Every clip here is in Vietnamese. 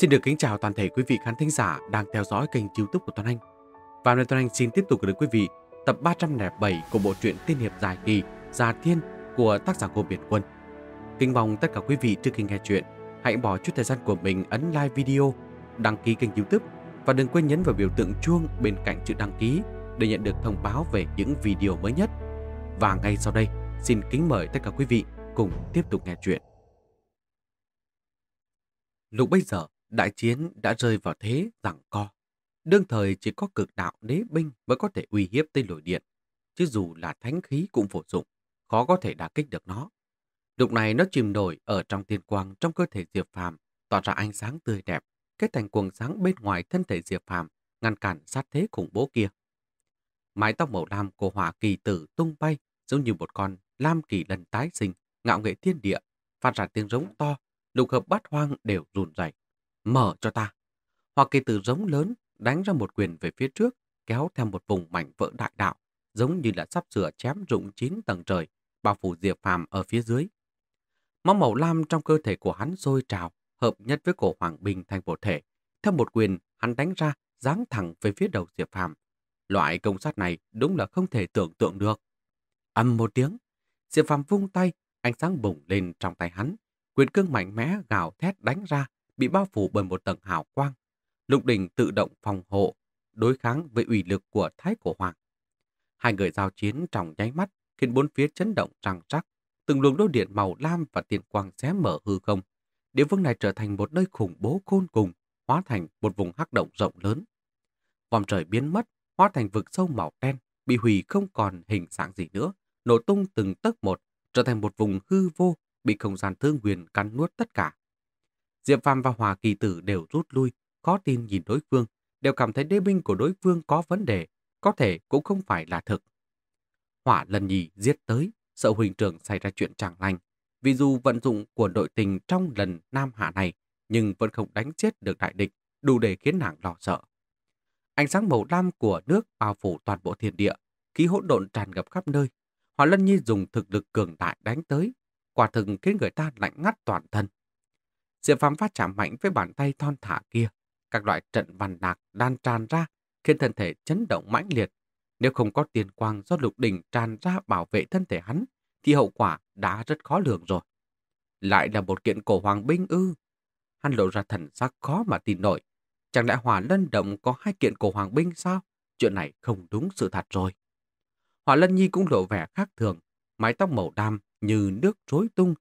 Xin được kính chào toàn thể quý vị khán thính giả đang theo dõi kênh youtube của Toàn Anh. Và hôm nay Toàn Anh xin tiếp tục gửi đến quý vị tập 307 của bộ truyện tiên hiệp dài kỳ Già Thiên của tác giả cô Biển Quân. Kính mong tất cả quý vị trước khi nghe chuyện, hãy bỏ chút thời gian của mình ấn like video, đăng ký kênh youtube và đừng quên nhấn vào biểu tượng chuông bên cạnh chữ đăng ký để nhận được thông báo về những video mới nhất. Và ngay sau đây, xin kính mời tất cả quý vị cùng tiếp tục nghe chuyện. Lúc bây giờ, Đại chiến đã rơi vào thế rằng co. Đương thời chỉ có cực đạo đế binh mới có thể uy hiếp tên lôi điện, chứ dù là thánh khí cũng vô dụng, khó có thể đả kích được nó. Lúc này nó chìm nổi ở trong tiên quang trong cơ thể Diệp Phàm, tỏa ra ánh sáng tươi đẹp, kết thành cuồng sáng bên ngoài thân thể Diệp Phàm, ngăn cản sát thế khủng bố kia. Mái tóc màu lam của hỏa kỳ tử tung bay giống như một con lam kỳ lần tái sinh, ngạo nghệ thiên địa, phát ra tiếng rống to, lục hợp bát hoang đều run rẩy mở cho ta. Hoa kỳ tử giống lớn, đánh ra một quyền về phía trước, kéo theo một vùng mảnh vỡ đại đạo, giống như là sắp sửa chém rụng chín tầng trời, bao phủ Diệp Phàm ở phía dưới. Máu màu lam trong cơ thể của hắn sôi trào, hợp nhất với cổ Hoàng Bình thành bộ thể. Theo một quyền, hắn đánh ra, giáng thẳng về phía đầu Diệp Phàm. Loại công sát này đúng là không thể tưởng tượng được. Âm một tiếng, Diệp Phàm vung tay, ánh sáng bùng lên trong tay hắn, quyền cương mạnh mẽ gào thét đánh ra, bị bao phủ bởi một tầng hào quang. Lục đỉnh tự động phòng hộ, đối kháng với ủy lực của Thái Cổ Hoàng. Hai người giao chiến trong nháy mắt, khiến bốn phía chấn động răng rắc. Từng luồng lôi điện màu lam và tiền quang xé mở hư không. Địa phương này trở thành một nơi khủng bố khôn cùng, hóa thành một vùng hắc động rộng lớn. Vòng trời biến mất, hóa thành vực sâu màu đen, bị hủy không còn hình dạng gì nữa, nổ tung từng tấc một, trở thành một vùng hư vô, bị không gian thương quyền cắn nuốt tất cả. Diệp Phạm và Hòa Kỳ Tử đều rút lui, khó tin nhìn đối phương, đều cảm thấy đế binh của đối phương có vấn đề, có thể cũng không phải là thực. Hỏa lần nhì giết tới, sợ huynh trưởng xảy ra chuyện chẳng lành, vì dù vận dụng của đội tình trong lần Nam Hạ này, nhưng vẫn không đánh chết được đại địch, đủ để khiến nàng lo sợ. Ánh sáng màu lam của nước bao phủ toàn bộ thiên địa, khí hỗn độn tràn ngập khắp nơi. Hỏa Lân Nhi dùng thực lực cường đại đánh tới, quả thực khiến người ta lạnh ngắt toàn thân. Diệp Phạm phát chạm mạnh với bàn tay thon thả kia. Các loại trận vằn đạc đan tràn ra, khiến thân thể chấn động mãnh liệt. Nếu không có tiền quang do lục đỉnh tràn ra bảo vệ thân thể hắn, thì hậu quả đã rất khó lường rồi. Lại là một kiện cổ hoàng binh ư. Hắn lộ ra thần sắc khó mà tin nổi. Chẳng lẽ Hỏa Lân Động có hai kiện cổ hoàng binh sao? Chuyện này không đúng sự thật rồi. Hỏa Lân Nhi cũng lộ vẻ khác thường, mái tóc màu đam như nước rối tung,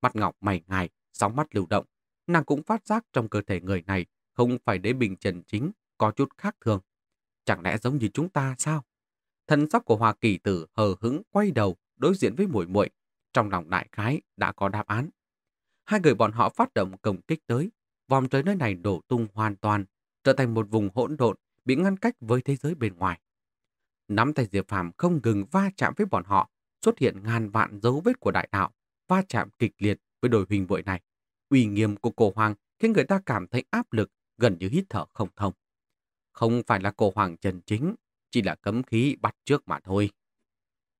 mặt ngọc mày ngài, sóng mắt lưu động, nàng cũng phát giác trong cơ thể người này không phải đế bình trần chính, có chút khác thường. Chẳng lẽ giống như chúng ta sao? Thần sóc của Hoa Kỳ Tử hờ hững quay đầu đối diện với muội muội, trong lòng đại khái đã có đáp án. Hai người bọn họ phát động công kích tới, vòng trời nơi này đổ tung hoàn toàn, trở thành một vùng hỗn độn bị ngăn cách với thế giới bên ngoài. Nắm tay Diệp Phàm không ngừng va chạm với bọn họ, xuất hiện ngàn vạn dấu vết của đại đạo, va chạm kịch liệt với đội hình vội này uy nghiêm của cổ hoàng khiến người ta cảm thấy áp lực, gần như hít thở không thông. Không phải là cổ hoàng chân chính, chỉ là cấm khí bắt trước mà thôi.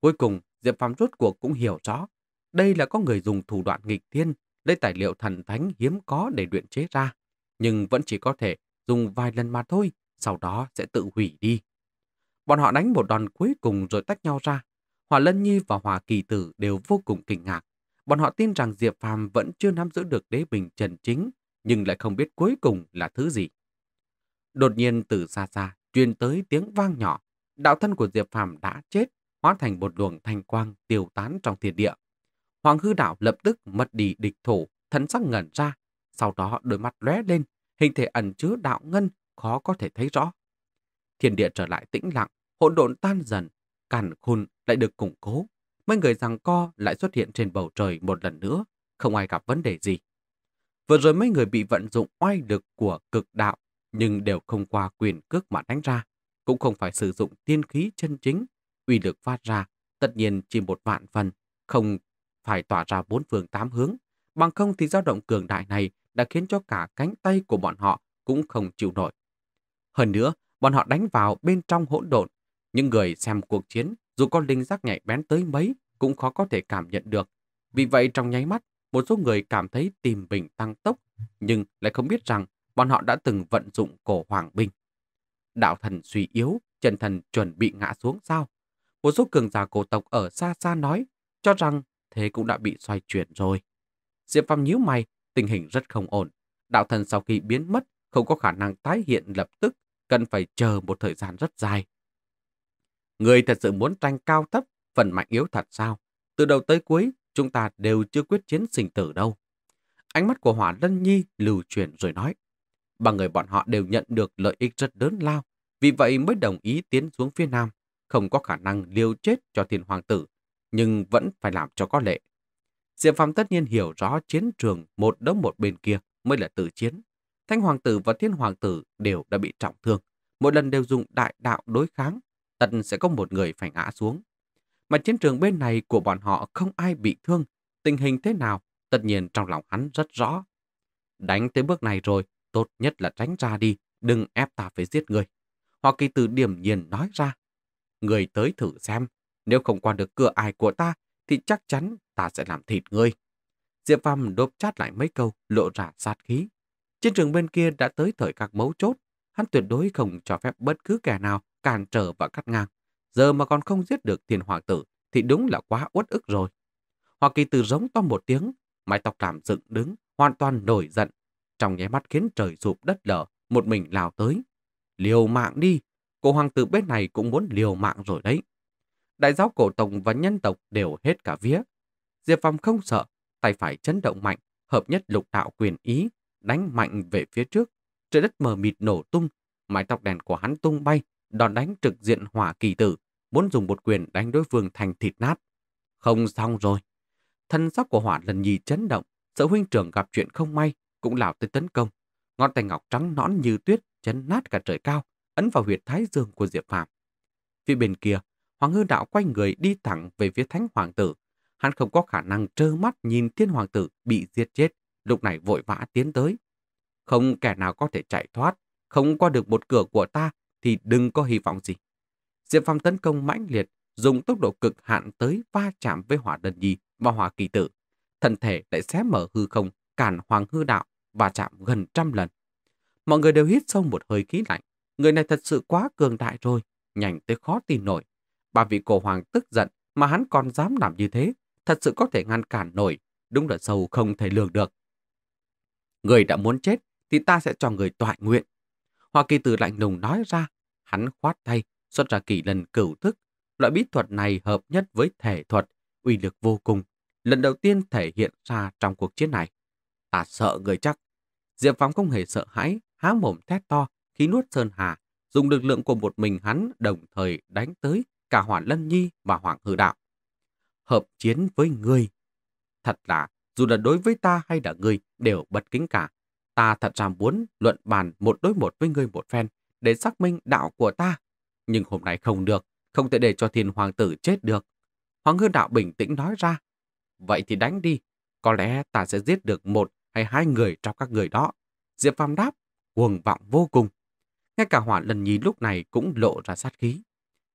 Cuối cùng, Diệp Phàm rốt cuộc cũng hiểu rõ, đây là có người dùng thủ đoạn nghịch thiên, lấy tài liệu thần thánh hiếm có để luyện chế ra, nhưng vẫn chỉ có thể dùng vài lần mà thôi, sau đó sẽ tự hủy đi. Bọn họ đánh một đòn cuối cùng rồi tách nhau ra. Hòa Lân Nhi và Hòa Kỳ Tử đều vô cùng kinh ngạc. Bọn họ tin rằng Diệp Phàm vẫn chưa nắm giữ được đế bình trần chính, nhưng lại không biết cuối cùng là thứ gì. Đột nhiên từ xa xa, truyền tới tiếng vang nhỏ. Đạo thân của Diệp Phàm đã chết, hóa thành một luồng thanh quang tiêu tán trong thiên địa. Hoàng hư đạo lập tức mất đi địch thủ, thần sắc ngẩn ra. Sau đó đôi mắt lóe lên, hình thể ẩn chứa đạo ngân, khó có thể thấy rõ. Thiên địa trở lại tĩnh lặng, hỗn độn tan dần, càn khôn lại được củng cố mấy người rằng co lại xuất hiện trên bầu trời một lần nữa, không ai gặp vấn đề gì. Vừa rồi mấy người bị vận dụng oai lực của cực đạo, nhưng đều không qua quyền cước mà đánh ra, cũng không phải sử dụng tiên khí chân chính, uy lực phát ra, tất nhiên chỉ một vạn phần, không phải tỏa ra bốn phương tám hướng, bằng không thì dao động cường đại này đã khiến cho cả cánh tay của bọn họ cũng không chịu nổi. Hơn nữa, bọn họ đánh vào bên trong hỗn độn, những người xem cuộc chiến dù có linh giác nhạy bén tới mấy, cũng khó có thể cảm nhận được. Vì vậy trong nháy mắt, một số người cảm thấy tìm bình tăng tốc, nhưng lại không biết rằng bọn họ đã từng vận dụng cổ hoàng binh. Đạo thần suy yếu, chân thần chuẩn bị ngã xuống sao? Một số cường giả cổ tộc ở xa xa nói, cho rằng thế cũng đã bị xoay chuyển rồi. Diệp Phàm nhíu mày, tình hình rất không ổn. Đạo thần sau khi biến mất, không có khả năng tái hiện lập tức, cần phải chờ một thời gian rất dài. Người thật sự muốn tranh cao thấp, phần mạnh yếu thật sao? Từ đầu tới cuối, chúng ta đều chưa quyết chiến sinh tử đâu. Ánh mắt của Hỏa Lân Nhi lưu truyền rồi nói. Ba người bọn họ đều nhận được lợi ích rất lớn lao, vì vậy mới đồng ý tiến xuống phía Nam, không có khả năng liêu chết cho thiên hoàng tử, nhưng vẫn phải làm cho có lệ. Diệp Phạm tất nhiên hiểu rõ chiến trường một đấm một bên kia mới là tự chiến. Thanh hoàng tử và thiên hoàng tử đều đã bị trọng thương, mỗi lần đều dùng đại đạo đối kháng tất sẽ có một người phải ngã xuống. Mà chiến trường bên này của bọn họ không ai bị thương, tình hình thế nào, tất nhiên trong lòng hắn rất rõ. Đánh tới bước này rồi, tốt nhất là tránh ra đi, đừng ép ta phải giết người. Hoa kỳ từ điểm nhiên nói ra, người tới thử xem, nếu không qua được cửa ai của ta, thì chắc chắn ta sẽ làm thịt ngươi. Diệp Phàm đốp chát lại mấy câu, lộ ra sát khí. Chiến trường bên kia đã tới thời các mấu chốt, hắn tuyệt đối không cho phép bất cứ kẻ nào cản trở và cắt ngang. Giờ mà còn không giết được thiên hoàng tử thì đúng là quá uất ức rồi. Hoa kỳ tử giống to một tiếng, mái tóc làm dựng đứng, hoàn toàn nổi giận. Trong nháy mắt khiến trời sụp đất lở, một mình lao tới. Liều mạng đi, cổ hoàng tử bên này cũng muốn liều mạng rồi đấy. Đại giáo cổ tông và nhân tộc đều hết cả vía. Diệp Phong không sợ, tay phải chấn động mạnh, hợp nhất lục đạo quyền ý, đánh mạnh về phía trước. Trời đất mờ mịt nổ tung, mái tóc đèn của hắn tung bay, đòn đánh trực diện hỏa kỳ tử, muốn dùng một quyền đánh đối phương thành thịt nát. Không xong rồi. Thân sóc của hỏa lần nhì chấn động, sợ huynh trưởng gặp chuyện không may, cũng lào tới tấn công. ngọn tay ngọc trắng nõn như tuyết, chấn nát cả trời cao, ấn vào huyệt thái dương của Diệp Phạm. Phía bên kia, Hoàng Hư Đạo quay người đi thẳng về phía Thánh Hoàng Tử. Hắn không có khả năng trơ mắt nhìn Thiên Hoàng Tử bị giết chết, lúc này vội vã tiến tới. Không kẻ nào có thể chạy thoát, không qua được một cửa của ta thì đừng có hy vọng gì. Diệp Phong tấn công mãnh liệt, dùng tốc độ cực hạn tới va chạm với hỏa đơn nhi và hỏa kỳ tử. Thân thể lại xé mở hư không, cản hoàng hư đạo và chạm gần trăm lần. Mọi người đều hít sâu một hơi khí lạnh. Người này thật sự quá cường đại rồi, nhanh tới khó tin nổi. Ba vị cổ hoàng tức giận mà hắn còn dám làm như thế, thật sự có thể ngăn cản nổi, đúng là sâu không thể lường được. Người đã muốn chết thì ta sẽ cho người tọa nguyện. Hoa Kỳ Tử lạnh lùng nói ra, hắn khoát tay, xuất ra kỳ lần cửu thức. Loại bí thuật này hợp nhất với thể thuật, uy lực vô cùng, lần đầu tiên thể hiện ra trong cuộc chiến này. Ta sợ người chắc. Diệp Phong không hề sợ hãi, há mồm thét to, khí nuốt sơn hà, dùng lực lượng của một mình hắn đồng thời đánh tới cả Hoàng Lân Nhi và Hoàng Hư Đạo. Hợp chiến với người, Thật là, dù là đối với ta hay là ngươi đều bất kính cả. Ta thật ra muốn luận bàn một đối một với ngươi một phen để xác minh đạo của ta. Nhưng hôm nay không được, không thể để cho thiên hoàng tử chết được. Hoàng hư đạo bình tĩnh nói ra. Vậy thì đánh đi, có lẽ ta sẽ giết được một hay hai người trong các người đó. Diệp Phàm đáp, cuồng vọng vô cùng. Ngay cả hỏa lần nhí lúc này cũng lộ ra sát khí.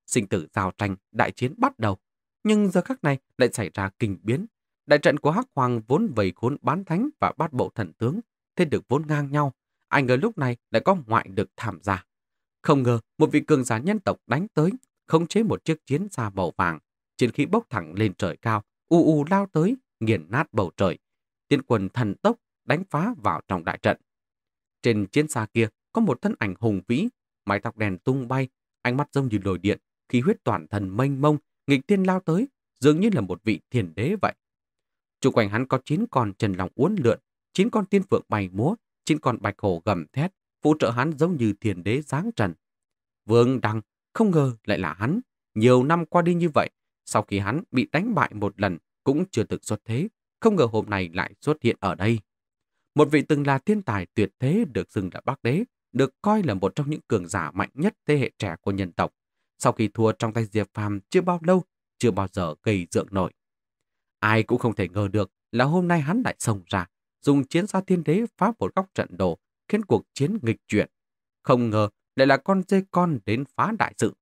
Sinh tử giao tranh, đại chiến bắt đầu. Nhưng giờ khắc này lại xảy ra kinh biến. Đại trận của Hắc Hoàng vốn vầy khốn bán thánh và bát bộ thần tướng thế được vốn ngang nhau, ai ngờ lúc này lại có ngoại được tham gia. Không ngờ một vị cường giả nhân tộc đánh tới, khống chế một chiếc chiến xa màu vàng, chiến khí bốc thẳng lên trời cao, u u lao tới, nghiền nát bầu trời. Tiên quần thần tốc đánh phá vào trong đại trận. Trên chiến xa kia có một thân ảnh hùng vĩ, mái tóc đèn tung bay, ánh mắt giống như lồi điện, khí huyết toàn thân mênh mông, nghịch tiên lao tới, dường như là một vị thiền đế vậy. Trung quanh hắn có chín con trần lòng uốn lượn, chín con tiên phượng bay múa, chín con bạch hổ gầm thét, phụ trợ hắn giống như thiền đế giáng trần. Vương Đăng không ngờ lại là hắn, nhiều năm qua đi như vậy, sau khi hắn bị đánh bại một lần cũng chưa từng xuất thế, không ngờ hôm nay lại xuất hiện ở đây. Một vị từng là thiên tài tuyệt thế được xưng là bác đế, được coi là một trong những cường giả mạnh nhất thế hệ trẻ của nhân tộc. Sau khi thua trong tay Diệp Phàm chưa bao lâu, chưa bao giờ gây dựng nổi. Ai cũng không thể ngờ được là hôm nay hắn lại xông ra, dùng chiến gia thiên đế phá một góc trận đồ, khiến cuộc chiến nghịch chuyển. Không ngờ lại là con dê con đến phá đại sự.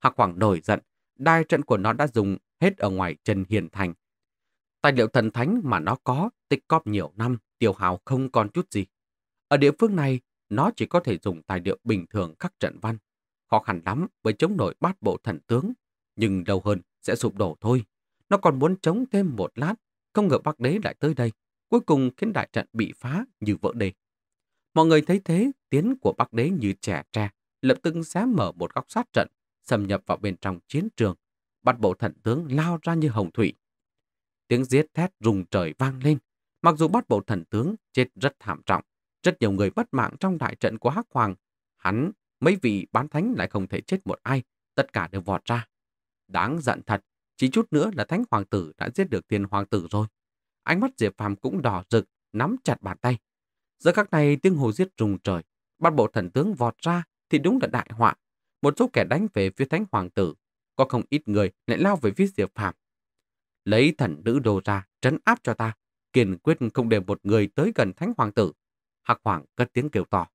Hạc Hoàng nổi giận, đai trận của nó đã dùng hết ở ngoài Trần Hiền Thành. Tài liệu thần thánh mà nó có, tích cóp nhiều năm, tiêu hào không còn chút gì. Ở địa phương này, nó chỉ có thể dùng tài liệu bình thường khắc trận văn. Khó khăn lắm với chống nổi bát bộ thần tướng, nhưng đâu hơn sẽ sụp đổ thôi. Nó còn muốn chống thêm một lát, không ngờ bác đế lại tới đây cuối cùng khiến đại trận bị phá như vỡ đê. Mọi người thấy thế, tiến của Bắc Đế như trẻ tre, lập tức xé mở một góc sát trận, xâm nhập vào bên trong chiến trường, bắt bộ thần tướng lao ra như hồng thủy. Tiếng giết thét rùng trời vang lên, mặc dù bắt bộ thần tướng chết rất thảm trọng, rất nhiều người bất mạng trong đại trận của Hắc Hoàng, hắn, mấy vị bán thánh lại không thể chết một ai, tất cả đều vọt ra. Đáng giận thật, chỉ chút nữa là thánh hoàng tử đã giết được tiền hoàng tử rồi. Ánh mắt Diệp Phàm cũng đỏ rực, nắm chặt bàn tay. Giờ các này tiếng hồ giết rùng trời. Bắt bộ thần tướng vọt ra thì đúng là đại họa. Một số kẻ đánh về phía thánh hoàng tử. Có không ít người lại lao về phía Diệp Phàm Lấy thần nữ đồ ra, trấn áp cho ta. Kiên quyết không để một người tới gần thánh hoàng tử. Hạc hoàng cất tiếng kêu to.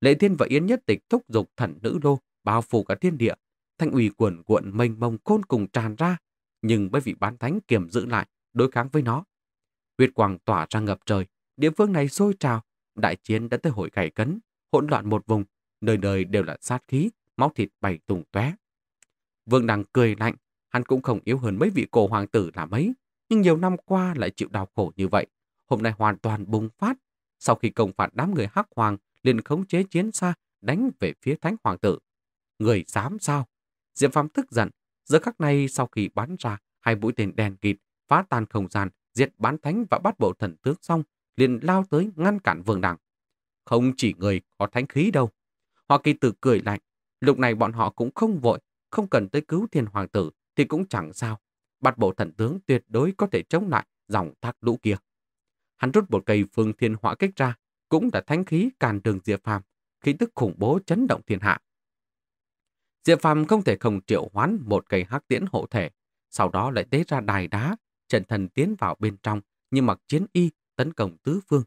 Lệ thiên và yến nhất tịch thúc giục thần nữ đô, bao phủ cả thiên địa. Thanh ủy cuồn cuộn mênh mông côn cùng tràn ra. Nhưng bởi vì bán thánh kiềm giữ lại, đối kháng với nó Huyết quang tỏa ra ngập trời, địa phương này sôi trào, đại chiến đã tới hội gãy cấn, hỗn loạn một vùng, nơi nơi đều là sát khí, máu thịt bay tung tóe. Vương Đằng cười lạnh, hắn cũng không yếu hơn mấy vị cổ hoàng tử là mấy, nhưng nhiều năm qua lại chịu đau khổ như vậy, hôm nay hoàn toàn bùng phát. Sau khi công phạt đám người hắc hoàng, liền khống chế chiến xa, đánh về phía thánh hoàng tử. Người dám sao? Diệp Phàm tức giận, giờ khắc này sau khi bắn ra, hai mũi tên đèn kịt phá tan không gian, diệt bán thánh và bắt bộ thần tướng xong, liền lao tới ngăn cản vương đằng. Không chỉ người có thánh khí đâu. Hoa kỳ tử cười lạnh, lúc này bọn họ cũng không vội, không cần tới cứu thiên hoàng tử thì cũng chẳng sao. Bắt bộ thần tướng tuyệt đối có thể chống lại dòng thác lũ kia. Hắn rút một cây phương thiên hỏa kích ra, cũng đã thánh khí càn đường Diệp Phàm, khí tức khủng bố chấn động thiên hạ. Diệp Phàm không thể không triệu hoán một cây hắc tiễn hộ thể, sau đó lại tế ra đài đá trận thần tiến vào bên trong như mặc chiến y tấn công tứ phương.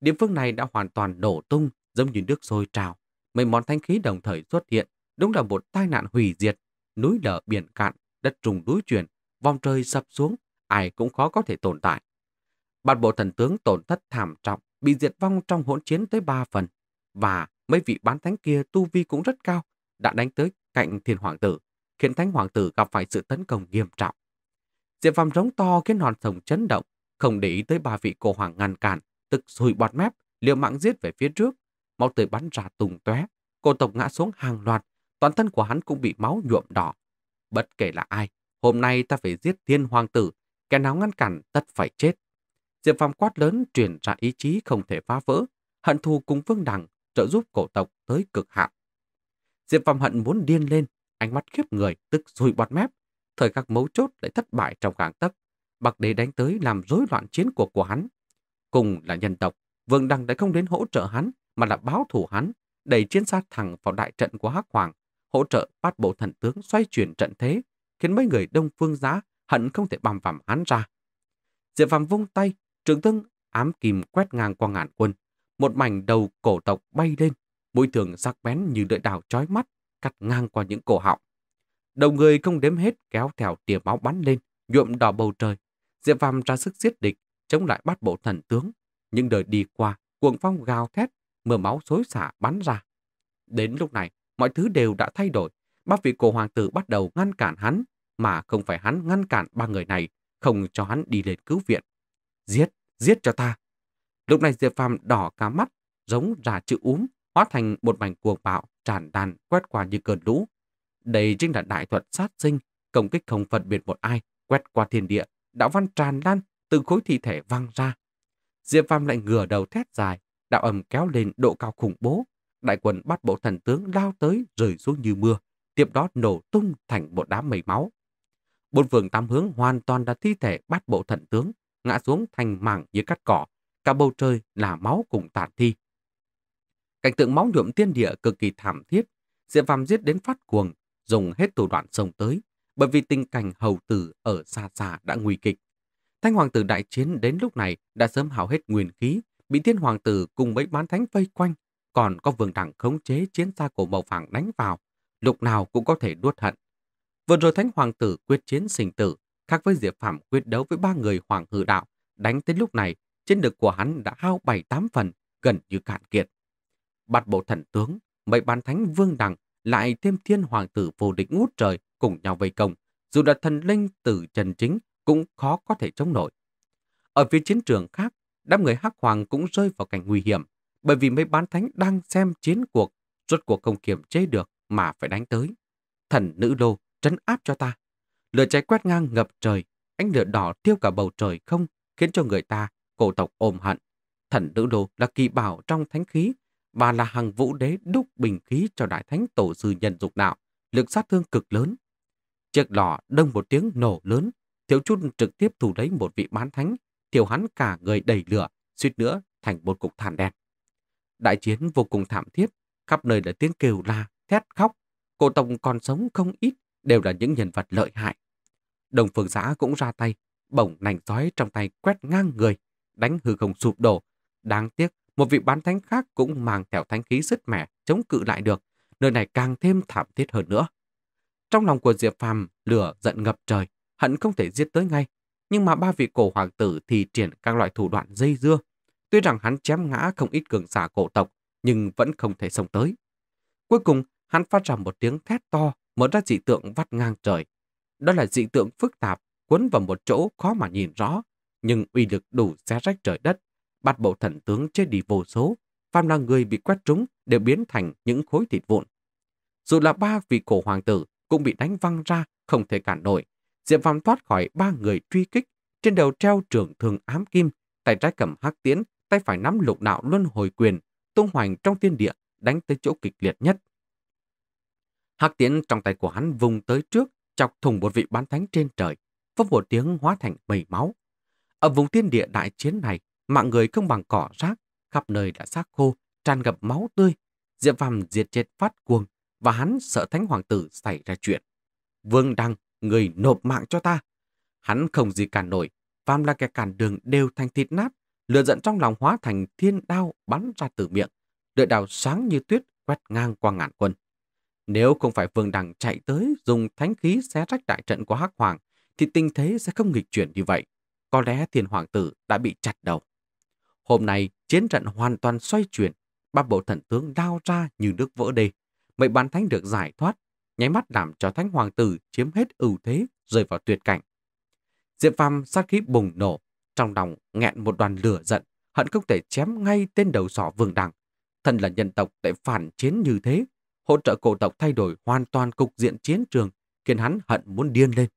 Địa phương này đã hoàn toàn nổ tung giống như nước sôi trào. Mấy món thanh khí đồng thời xuất hiện, đúng là một tai nạn hủy diệt, núi lở biển cạn, đất trùng núi chuyển, vòng trời sập xuống, ai cũng khó có thể tồn tại. Bản bộ thần tướng tổn thất thảm trọng, bị diệt vong trong hỗn chiến tới ba phần, và mấy vị bán thánh kia tu vi cũng rất cao, đã đánh tới cạnh thiên hoàng tử, khiến thánh hoàng tử gặp phải sự tấn công nghiêm trọng. Diệp Phàm rống to khiến hòn sông chấn động, không để ý tới ba vị cô hoàng ngăn cản, tức sùi bọt mép, liều mạng giết về phía trước. Máu tươi bắn ra tùng tóe, cô tộc ngã xuống hàng loạt, toàn thân của hắn cũng bị máu nhuộm đỏ. Bất kể là ai, hôm nay ta phải giết thiên hoàng tử, kẻ nào ngăn cản tất phải chết. Diệp Phàm quát lớn truyền ra ý chí không thể phá vỡ, hận thù cùng phương Đằng trợ giúp cổ tộc tới cực hạn. Diệp Phàm hận muốn điên lên, ánh mắt khiếp người tức rùi bọt mép, thời khắc mấu chốt lại thất bại trong gàng tấc. Bạc Đế đánh tới làm rối loạn chiến cuộc của hắn. Cùng là nhân tộc, Vương Đăng đã không đến hỗ trợ hắn, mà là báo thủ hắn, đẩy chiến xa thẳng vào đại trận của Hắc Hoàng, hỗ trợ bát bộ thần tướng xoay chuyển trận thế, khiến mấy người đông phương giá hận không thể bằm vằm hắn ra. Diệp Phàm vung tay, trường tương ám kìm quét ngang qua ngàn quân. Một mảnh đầu cổ tộc bay lên, mũi thường sắc bén như đợi đào chói mắt, cắt ngang qua những cổ họng. Đầu người không đếm hết kéo theo tia máu bắn lên, nhuộm đỏ bầu trời. Diệp Phàm ra sức giết địch, chống lại bắt bộ thần tướng. Nhưng đời đi qua, cuồng phong gào thét, mưa máu xối xả bắn ra. Đến lúc này, mọi thứ đều đã thay đổi. ba vị cổ hoàng tử bắt đầu ngăn cản hắn, mà không phải hắn ngăn cản ba người này, không cho hắn đi lên cứu viện. Giết, giết cho ta. Lúc này Diệp Phàm đỏ cả mắt, giống ra chữ úm, hóa thành một mảnh cuồng bạo, tràn đàn, quét qua như cơn lũ, đây chính là đại thuật sát sinh, công kích không phân biệt một ai, quét qua thiên địa, đạo văn tràn lan, từ khối thi thể văng ra. Diệp Phàm lại ngửa đầu thét dài, đạo ẩm kéo lên độ cao khủng bố. Đại quần bắt bộ thần tướng lao tới rơi xuống như mưa, tiếp đó nổ tung thành một đám mây máu. Bốn vườn tam hướng hoàn toàn là thi thể bắt bộ thần tướng, ngã xuống thành mảng như cắt cỏ, cả bầu trời là máu cùng tàn thi. Cảnh tượng máu nhuộm tiên địa cực kỳ thảm thiết, Diệp Phàm giết đến phát cuồng, dùng hết thủ đoạn sông tới, bởi vì tình cảnh hầu tử ở xa xa đã nguy kịch. Thanh hoàng tử đại chiến đến lúc này đã sớm hào hết nguyên khí, bị thiên hoàng tử cùng mấy bán thánh vây quanh, còn có vương đẳng khống chế chiến xa của màu vàng đánh vào, lúc nào cũng có thể đuốt hận. Vừa rồi thánh hoàng tử quyết chiến sinh tử, khác với Diệp Phạm quyết đấu với ba người hoàng hư đạo, đánh tới lúc này, chiến lực của hắn đã hao bảy tám phần, gần như cạn kiệt. Bạt bộ thần tướng, mấy bán thánh vương đẳng lại thêm thiên hoàng tử vô địch ngút trời cùng nhau vây công, dù là thần linh tử trần chính cũng khó có thể chống nổi. Ở phía chiến trường khác, đám người hắc hoàng cũng rơi vào cảnh nguy hiểm, bởi vì mấy bán thánh đang xem chiến cuộc, rốt cuộc không kiểm chế được mà phải đánh tới. Thần nữ đô trấn áp cho ta. Lửa cháy quét ngang ngập trời, ánh lửa đỏ tiêu cả bầu trời không, khiến cho người ta, cổ tộc ôm hận. Thần nữ đô là kỳ bảo trong thánh khí, và là hàng vũ đế đúc bình khí cho đại thánh tổ sư nhân dục đạo, lực sát thương cực lớn. Chiếc lò đông một tiếng nổ lớn, thiếu chút trực tiếp thủ lấy một vị bán thánh, thiêu hắn cả người đầy lửa, suýt nữa thành một cục than đen. Đại chiến vô cùng thảm thiết, khắp nơi là tiếng kêu la, thét khóc. Cổ tổng còn sống không ít, đều là những nhân vật lợi hại. Đồng phương giã cũng ra tay, bổng nành giói trong tay quét ngang người, đánh hư không sụp đổ. Đáng tiếc một vị bán thánh khác cũng mang theo thánh khí sứt mẻ, chống cự lại được. Nơi này càng thêm thảm thiết hơn nữa. Trong lòng của Diệp Phàm lửa giận ngập trời, hận không thể giết tới ngay. Nhưng mà ba vị cổ hoàng tử thì triển các loại thủ đoạn dây dưa. Tuy rằng hắn chém ngã không ít cường giả cổ tộc, nhưng vẫn không thể sống tới. Cuối cùng, hắn phát ra một tiếng thét to, mở ra dị tượng vắt ngang trời. Đó là dị tượng phức tạp, cuốn vào một chỗ khó mà nhìn rõ, nhưng uy lực đủ xé rách trời đất, bát bộ thần tướng chết đi vô số, phàm là người bị quét trúng đều biến thành những khối thịt vụn. Dù là ba vị cổ hoàng tử cũng bị đánh văng ra, không thể cản nổi. Diệp Phàm thoát khỏi ba người truy kích, trên đầu treo trường thường ám kim, tay trái cầm hắc Tiến, tay phải nắm lục đạo luân hồi quyền, tung hoành trong thiên địa, đánh tới chỗ kịch liệt nhất. Hắc Tiến trong tay của hắn vùng tới trước, chọc thùng một vị bán thánh trên trời, vấp một tiếng hóa thành mây máu. Ở vùng thiên địa đại chiến này, Mạng người không bằng cỏ rác, khắp nơi đã xác khô, tràn ngập máu tươi. Diệp Phàm diệt chết phát cuồng và hắn sợ Thánh Hoàng tử xảy ra chuyện. Vương Đăng, người nộp mạng cho ta. Hắn không gì cản nổi, Phàm là kẻ cản đường đều thành thịt nát, lửa giận trong lòng hóa thành thiên đao bắn ra từ miệng, lưỡi đào sáng như tuyết quét ngang qua ngàn quân. Nếu không phải Vương Đăng chạy tới dùng thánh khí xé rách đại trận của Hắc Hoàng, thì tình thế sẽ không nghịch chuyển như vậy. Có lẽ thiên hoàng tử đã bị chặt đầu. Hôm nay, chiến trận hoàn toàn xoay chuyển, ba bộ thần tướng lao ra như nước vỡ đê. Mấy bán thánh được giải thoát, nháy mắt làm cho thánh hoàng tử chiếm hết ưu thế, rơi vào tuyệt cảnh. Diệp Phàm sát khí bùng nổ, trong lòng nghẹn một đoàn lửa giận, hận không thể chém ngay tên đầu sỏ vương đằng. Thần là nhân tộc tại phản chiến như thế, hỗ trợ cổ tộc thay đổi hoàn toàn cục diện chiến trường, khiến hắn hận muốn điên lên.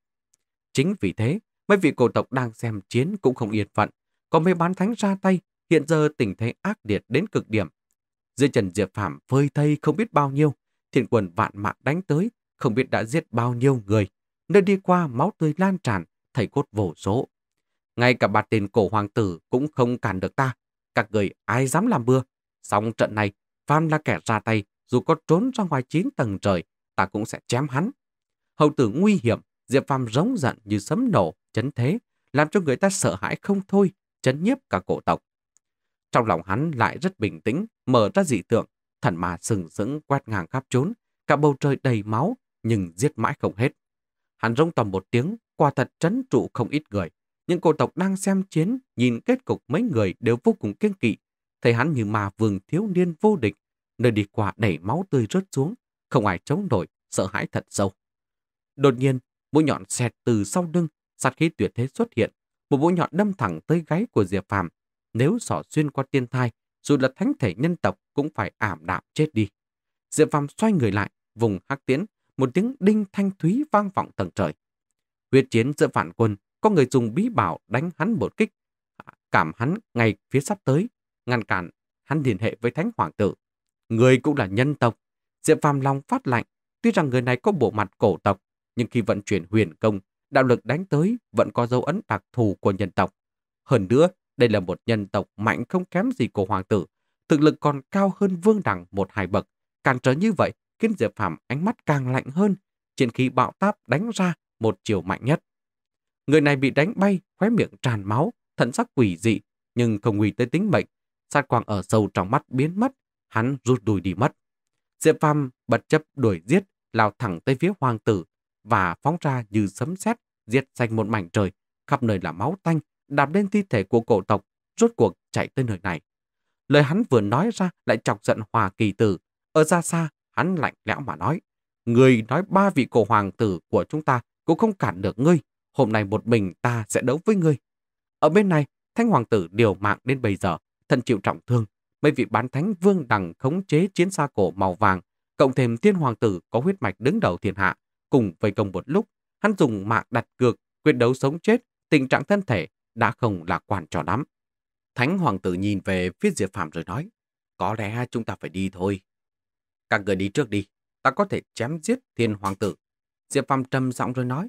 Chính vì thế, mấy vị cổ tộc đang xem chiến cũng không yên phận, có mấy bán thánh ra tay Hiện giờ tình thế ác liệt đến cực điểm. Dưới trần Diệp Phạm phơi thay không biết bao nhiêu, thiện quần vạn mạng đánh tới, không biết đã giết bao nhiêu người. Nơi đi qua máu tươi lan tràn, thầy cốt vổ số. Ngay cả bạt tiền cổ hoàng tử cũng không cản được ta. Các người ai dám làm bưa. Xong trận này, Phan là kẻ ra tay, dù có trốn ra ngoài chín tầng trời, ta cũng sẽ chém hắn. Hậu tử nguy hiểm, Diệp Phàm rống giận như sấm nổ, chấn thế, làm cho người ta sợ hãi không thôi, chấn nhiếp cả cổ tộc. Trong lòng hắn lại rất bình tĩnh, mở ra dị tượng, thần mà sừng sững quét ngang khắp trốn, cả bầu trời đầy máu, nhưng giết mãi không hết. Hắn rông tầm một tiếng, quả thật trấn trụ không ít người. Những cô tộc đang xem chiến, nhìn kết cục mấy người đều vô cùng kiên kỵ. Thấy hắn như mà vườn thiếu niên vô địch, nơi đi qua đẩy máu tươi rớt xuống, không ai chống nổi, sợ hãi thật sâu. Đột nhiên, mũi nhọn xẹt từ sau lưng, sát khí tuyệt thế xuất hiện, một mũi nhọn đâm thẳng tới gáy của Diệp Phàm, nếu sỏ xuyên qua tiên thai, dù là thánh thể nhân tộc cũng phải ảm đạm chết đi. Diệp Phàm xoay người lại, vùng hắc tiễn, một tiếng đinh thanh thúy vang vọng tầng trời. Huyết chiến giữa phản quân, có người dùng bí bảo đánh hắn một kích, cảm hắn ngày phía sắp tới, ngăn cản hắn liên hệ với thánh hoàng tử. Người cũng là nhân tộc. Diệp Phàm lòng phát lạnh, tuy rằng người này có bộ mặt cổ tộc, nhưng khi vận chuyển huyền công, đạo lực đánh tới vẫn có dấu ấn đặc thù của nhân tộc. Hơn nữa, đây là một nhân tộc mạnh không kém gì của hoàng tử, thực lực còn cao hơn vương đẳng một hai bậc. Cản trở như vậy, khiến Diệp Phàm ánh mắt càng lạnh hơn, trên khí bạo táp đánh ra một chiều mạnh nhất. Người này bị đánh bay, khóe miệng tràn máu, thận sắc quỷ dị, nhưng không nguy tới tính mệnh. Sát quang ở sâu trong mắt biến mất, hắn rút đùi đi mất. Diệp Phàm bất chấp đuổi giết, lao thẳng tới phía hoàng tử và phóng ra như sấm sét, giết xanh một mảnh trời, khắp nơi là máu tanh, đạp lên thi thể của cổ tộc, rốt cuộc chạy tới nơi này. Lời hắn vừa nói ra lại chọc giận Hòa Kỳ Tử. Ở ra xa, hắn lạnh lẽo mà nói. Người nói ba vị cổ hoàng tử của chúng ta cũng không cản được ngươi. Hôm nay một mình ta sẽ đấu với ngươi. Ở bên này, Thanh Hoàng tử điều mạng đến bây giờ, thân chịu trọng thương. Mấy vị bán thánh vương đằng khống chế chiến xa cổ màu vàng, cộng thêm thiên hoàng tử có huyết mạch đứng đầu thiên hạ. Cùng với công một lúc, hắn dùng mạng đặt cược, quyết đấu sống chết, tình trạng thân thể đã không là quan trò lắm. Thánh hoàng tử nhìn về phía Diệp Phạm rồi nói, có lẽ chúng ta phải đi thôi. Các người đi trước đi, ta có thể chém giết thiên hoàng tử. Diệp Phạm trầm giọng rồi nói.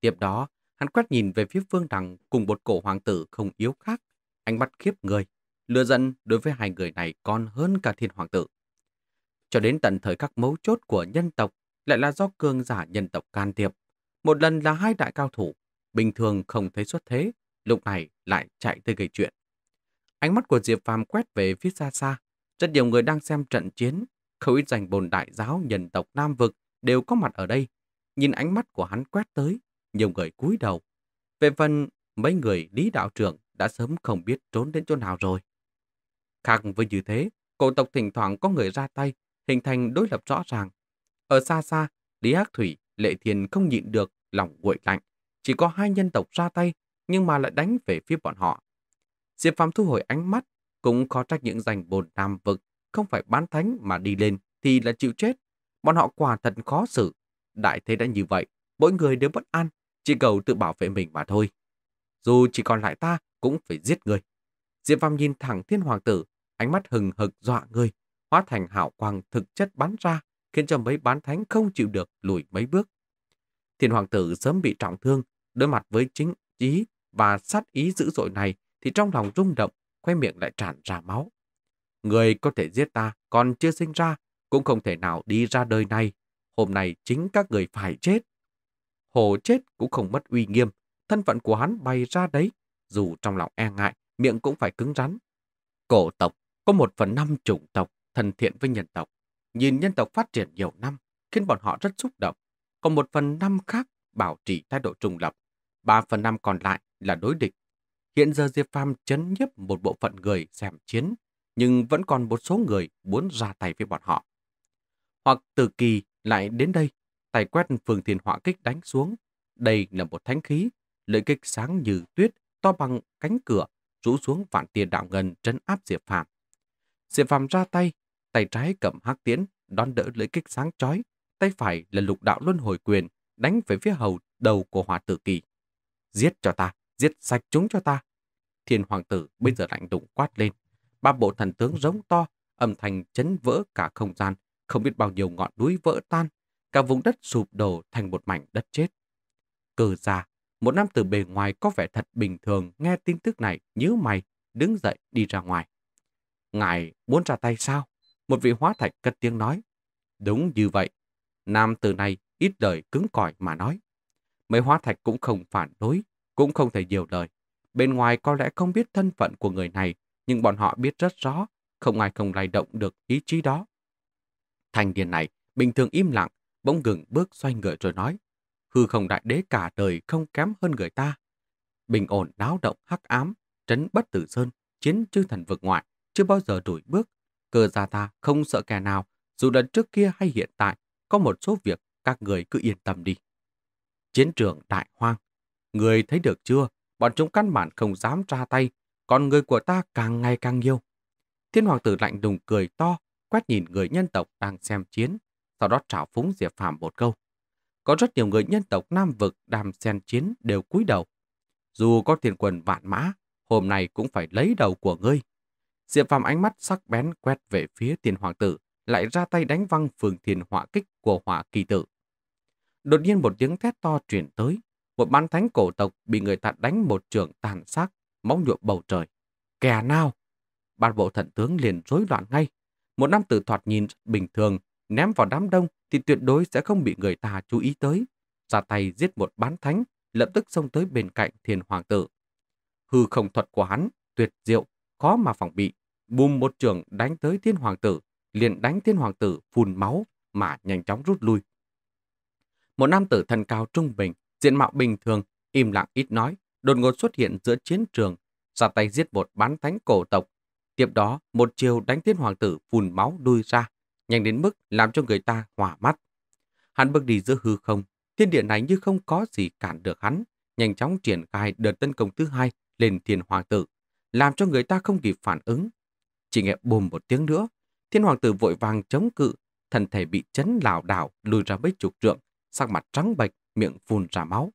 Tiếp đó, hắn quét nhìn về phía Phương Đằng cùng một cổ hoàng tử không yếu khác. Anh bắt khiếp người, lừa giận đối với hai người này còn hơn cả thiên hoàng tử. Cho đến tận thời các mấu chốt của nhân tộc lại là do cường giả nhân tộc can thiệp. Một lần là hai đại cao thủ, bình thường không thấy xuất thế, lúc này lại chạy tới gây chuyện. Ánh mắt của Diệp Phàm quét về phía xa xa. Rất nhiều người đang xem trận chiến, không ít danh bồn đại giáo nhân tộc Nam Vực đều có mặt ở đây. Nhìn ánh mắt của hắn quét tới, nhiều người cúi đầu. Về phần mấy người lý đạo trưởng đã sớm không biết trốn đến chỗ nào rồi. Khác với như thế, cổ tộc thỉnh thoảng có người ra tay, hình thành đối lập rõ ràng. Ở xa xa, Lý Hắc Thủy, Lệ Thiền không nhịn được, lòng nguội lạnh. Chỉ có hai nhân tộc ra tay nhưng mà lại đánh về phía bọn họ. Diệp Phạm thu hồi ánh mắt, cũng khó trách những danh bồn nam vực, không phải bán thánh mà đi lên thì là chịu chết. Bọn họ quả thật khó xử. Đại thế đã như vậy, mỗi người đều bất an, chỉ cầu tự bảo vệ mình mà thôi. Dù chỉ còn lại ta, cũng phải giết người. Diệp Phạm nhìn thẳng thiên hoàng tử, ánh mắt hừng hực dọa người, hóa thành hảo quang thực chất bắn ra, khiến cho mấy bán thánh không chịu được lùi mấy bước. Thiên hoàng tử sớm bị trọng thương, đối mặt với chính chí và sát ý dữ dội này thì trong lòng rung động, khoe miệng lại tràn ra máu. Người có thể giết ta còn chưa sinh ra, cũng không thể nào đi ra đời này. Hôm nay chính các người phải chết. Hồ chết cũng không mất uy nghiêm, thân phận của hắn bày ra đấy, dù trong lòng e ngại, miệng cũng phải cứng rắn. Cổ tộc có một phần năm chủng tộc thân thiện với nhân tộc. Nhìn nhân tộc phát triển nhiều năm, khiến bọn họ rất xúc động. Còn một phần năm khác bảo trì thái độ trùng lập. Ba phần năm còn lại là đối địch. Hiện giờ Diệp Phàm chấn nhiếp một bộ phận người xem chiến, nhưng vẫn còn một số người muốn ra tay với bọn họ. Hoặc Từ Kỳ lại đến đây, tay quét phường Thiên Họa kích đánh xuống. Đây là một thánh khí, lợi kích sáng như tuyết, to bằng cánh cửa, rũ xuống vạn tiền đạo ngân trấn áp Diệp Phàm. Diệp Phàm ra tay, tay trái cầm hắc tiễn, đón đỡ lưỡi kích sáng chói, tay phải là lục đạo luân hồi quyền, đánh về phía hầu đầu của Hỏa Tử Kỳ. Giết cho ta! giết sạch chúng cho ta. Thiên hoàng tử bây giờ lạnh đụng quát lên. Ba bộ thần tướng rống to, âm thanh chấn vỡ cả không gian, không biết bao nhiêu ngọn núi vỡ tan, cả vùng đất sụp đổ thành một mảnh đất chết. Cờ già, một nam tử bề ngoài có vẻ thật bình thường nghe tin tức này nhớ mày, đứng dậy đi ra ngoài. Ngài muốn ra tay sao? Một vị hóa thạch cất tiếng nói. Đúng như vậy. Nam tử này ít lời cứng cỏi mà nói. Mấy hóa thạch cũng không phản đối, cũng không thể nhiều lời. Bên ngoài có lẽ không biết thân phận của người này, nhưng bọn họ biết rất rõ, không ai không lay động được ý chí đó. Thành niên này, bình thường im lặng, bỗng gừng bước xoay người rồi nói, hư không đại đế cả đời không kém hơn người ta. Bình ổn náo động hắc ám, trấn bất tử sơn, chiến chư thần vực ngoại, chưa bao giờ đuổi bước. Cơ gia ta không sợ kẻ nào, dù lần trước kia hay hiện tại, có một số việc các người cứ yên tâm đi. Chiến trường đại hoang, Người thấy được chưa? Bọn chúng căn bản không dám ra tay, còn người của ta càng ngày càng nhiều. Thiên hoàng tử lạnh đùng cười to, quét nhìn người nhân tộc đang xem chiến, sau đó trảo phúng Diệp Phạm một câu. Có rất nhiều người nhân tộc Nam Vực đàm xen chiến đều cúi đầu. Dù có tiền quần vạn mã, hôm nay cũng phải lấy đầu của ngươi. Diệp Phạm ánh mắt sắc bén quét về phía Thiên hoàng tử, lại ra tay đánh văng phường thiền họa kích của họa kỳ tử. Đột nhiên một tiếng thét to truyền tới, một bán thánh cổ tộc bị người ta đánh một trường tàn sát, máu nhuộm bầu trời. Kẻ nào? Ban bộ thận tướng liền rối loạn ngay. Một nam tử thoạt nhìn bình thường, ném vào đám đông thì tuyệt đối sẽ không bị người ta chú ý tới. Ra tay giết một bán thánh, lập tức xông tới bên cạnh thiền hoàng tử. Hư không thuật của hắn, tuyệt diệu, khó mà phòng bị. Bùm một trường đánh tới thiên hoàng tử, liền đánh thiên hoàng tử phun máu mà nhanh chóng rút lui. Một nam tử thần cao trung bình, Diện mạo bình thường, im lặng ít nói, đột ngột xuất hiện giữa chiến trường, ra tay giết một bán thánh cổ tộc. Tiếp đó, một chiều đánh thiên hoàng tử phun máu đuôi ra, nhanh đến mức làm cho người ta hỏa mắt. Hắn bước đi giữa hư không, thiên địa này như không có gì cản được hắn, nhanh chóng triển khai đợt tấn công thứ hai lên thiên hoàng tử, làm cho người ta không kịp phản ứng. Chỉ nghe bùm một tiếng nữa, thiên hoàng tử vội vàng chống cự, thân thể bị chấn lảo đảo lùi ra mấy chục trượng, sắc mặt trắng bệch, miệng phun ra máu.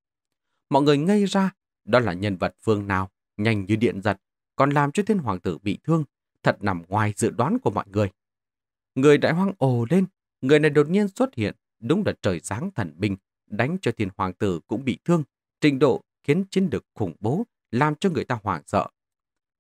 Mọi người ngây ra, đó là nhân vật phương nào, nhanh như điện giật, còn làm cho thiên hoàng tử bị thương, thật nằm ngoài dự đoán của mọi người. Người đại hoang ồ lên, người này đột nhiên xuất hiện, đúng là trời sáng thần binh, đánh cho thiên hoàng tử cũng bị thương, trình độ khiến chiến lược khủng bố, làm cho người ta hoảng sợ.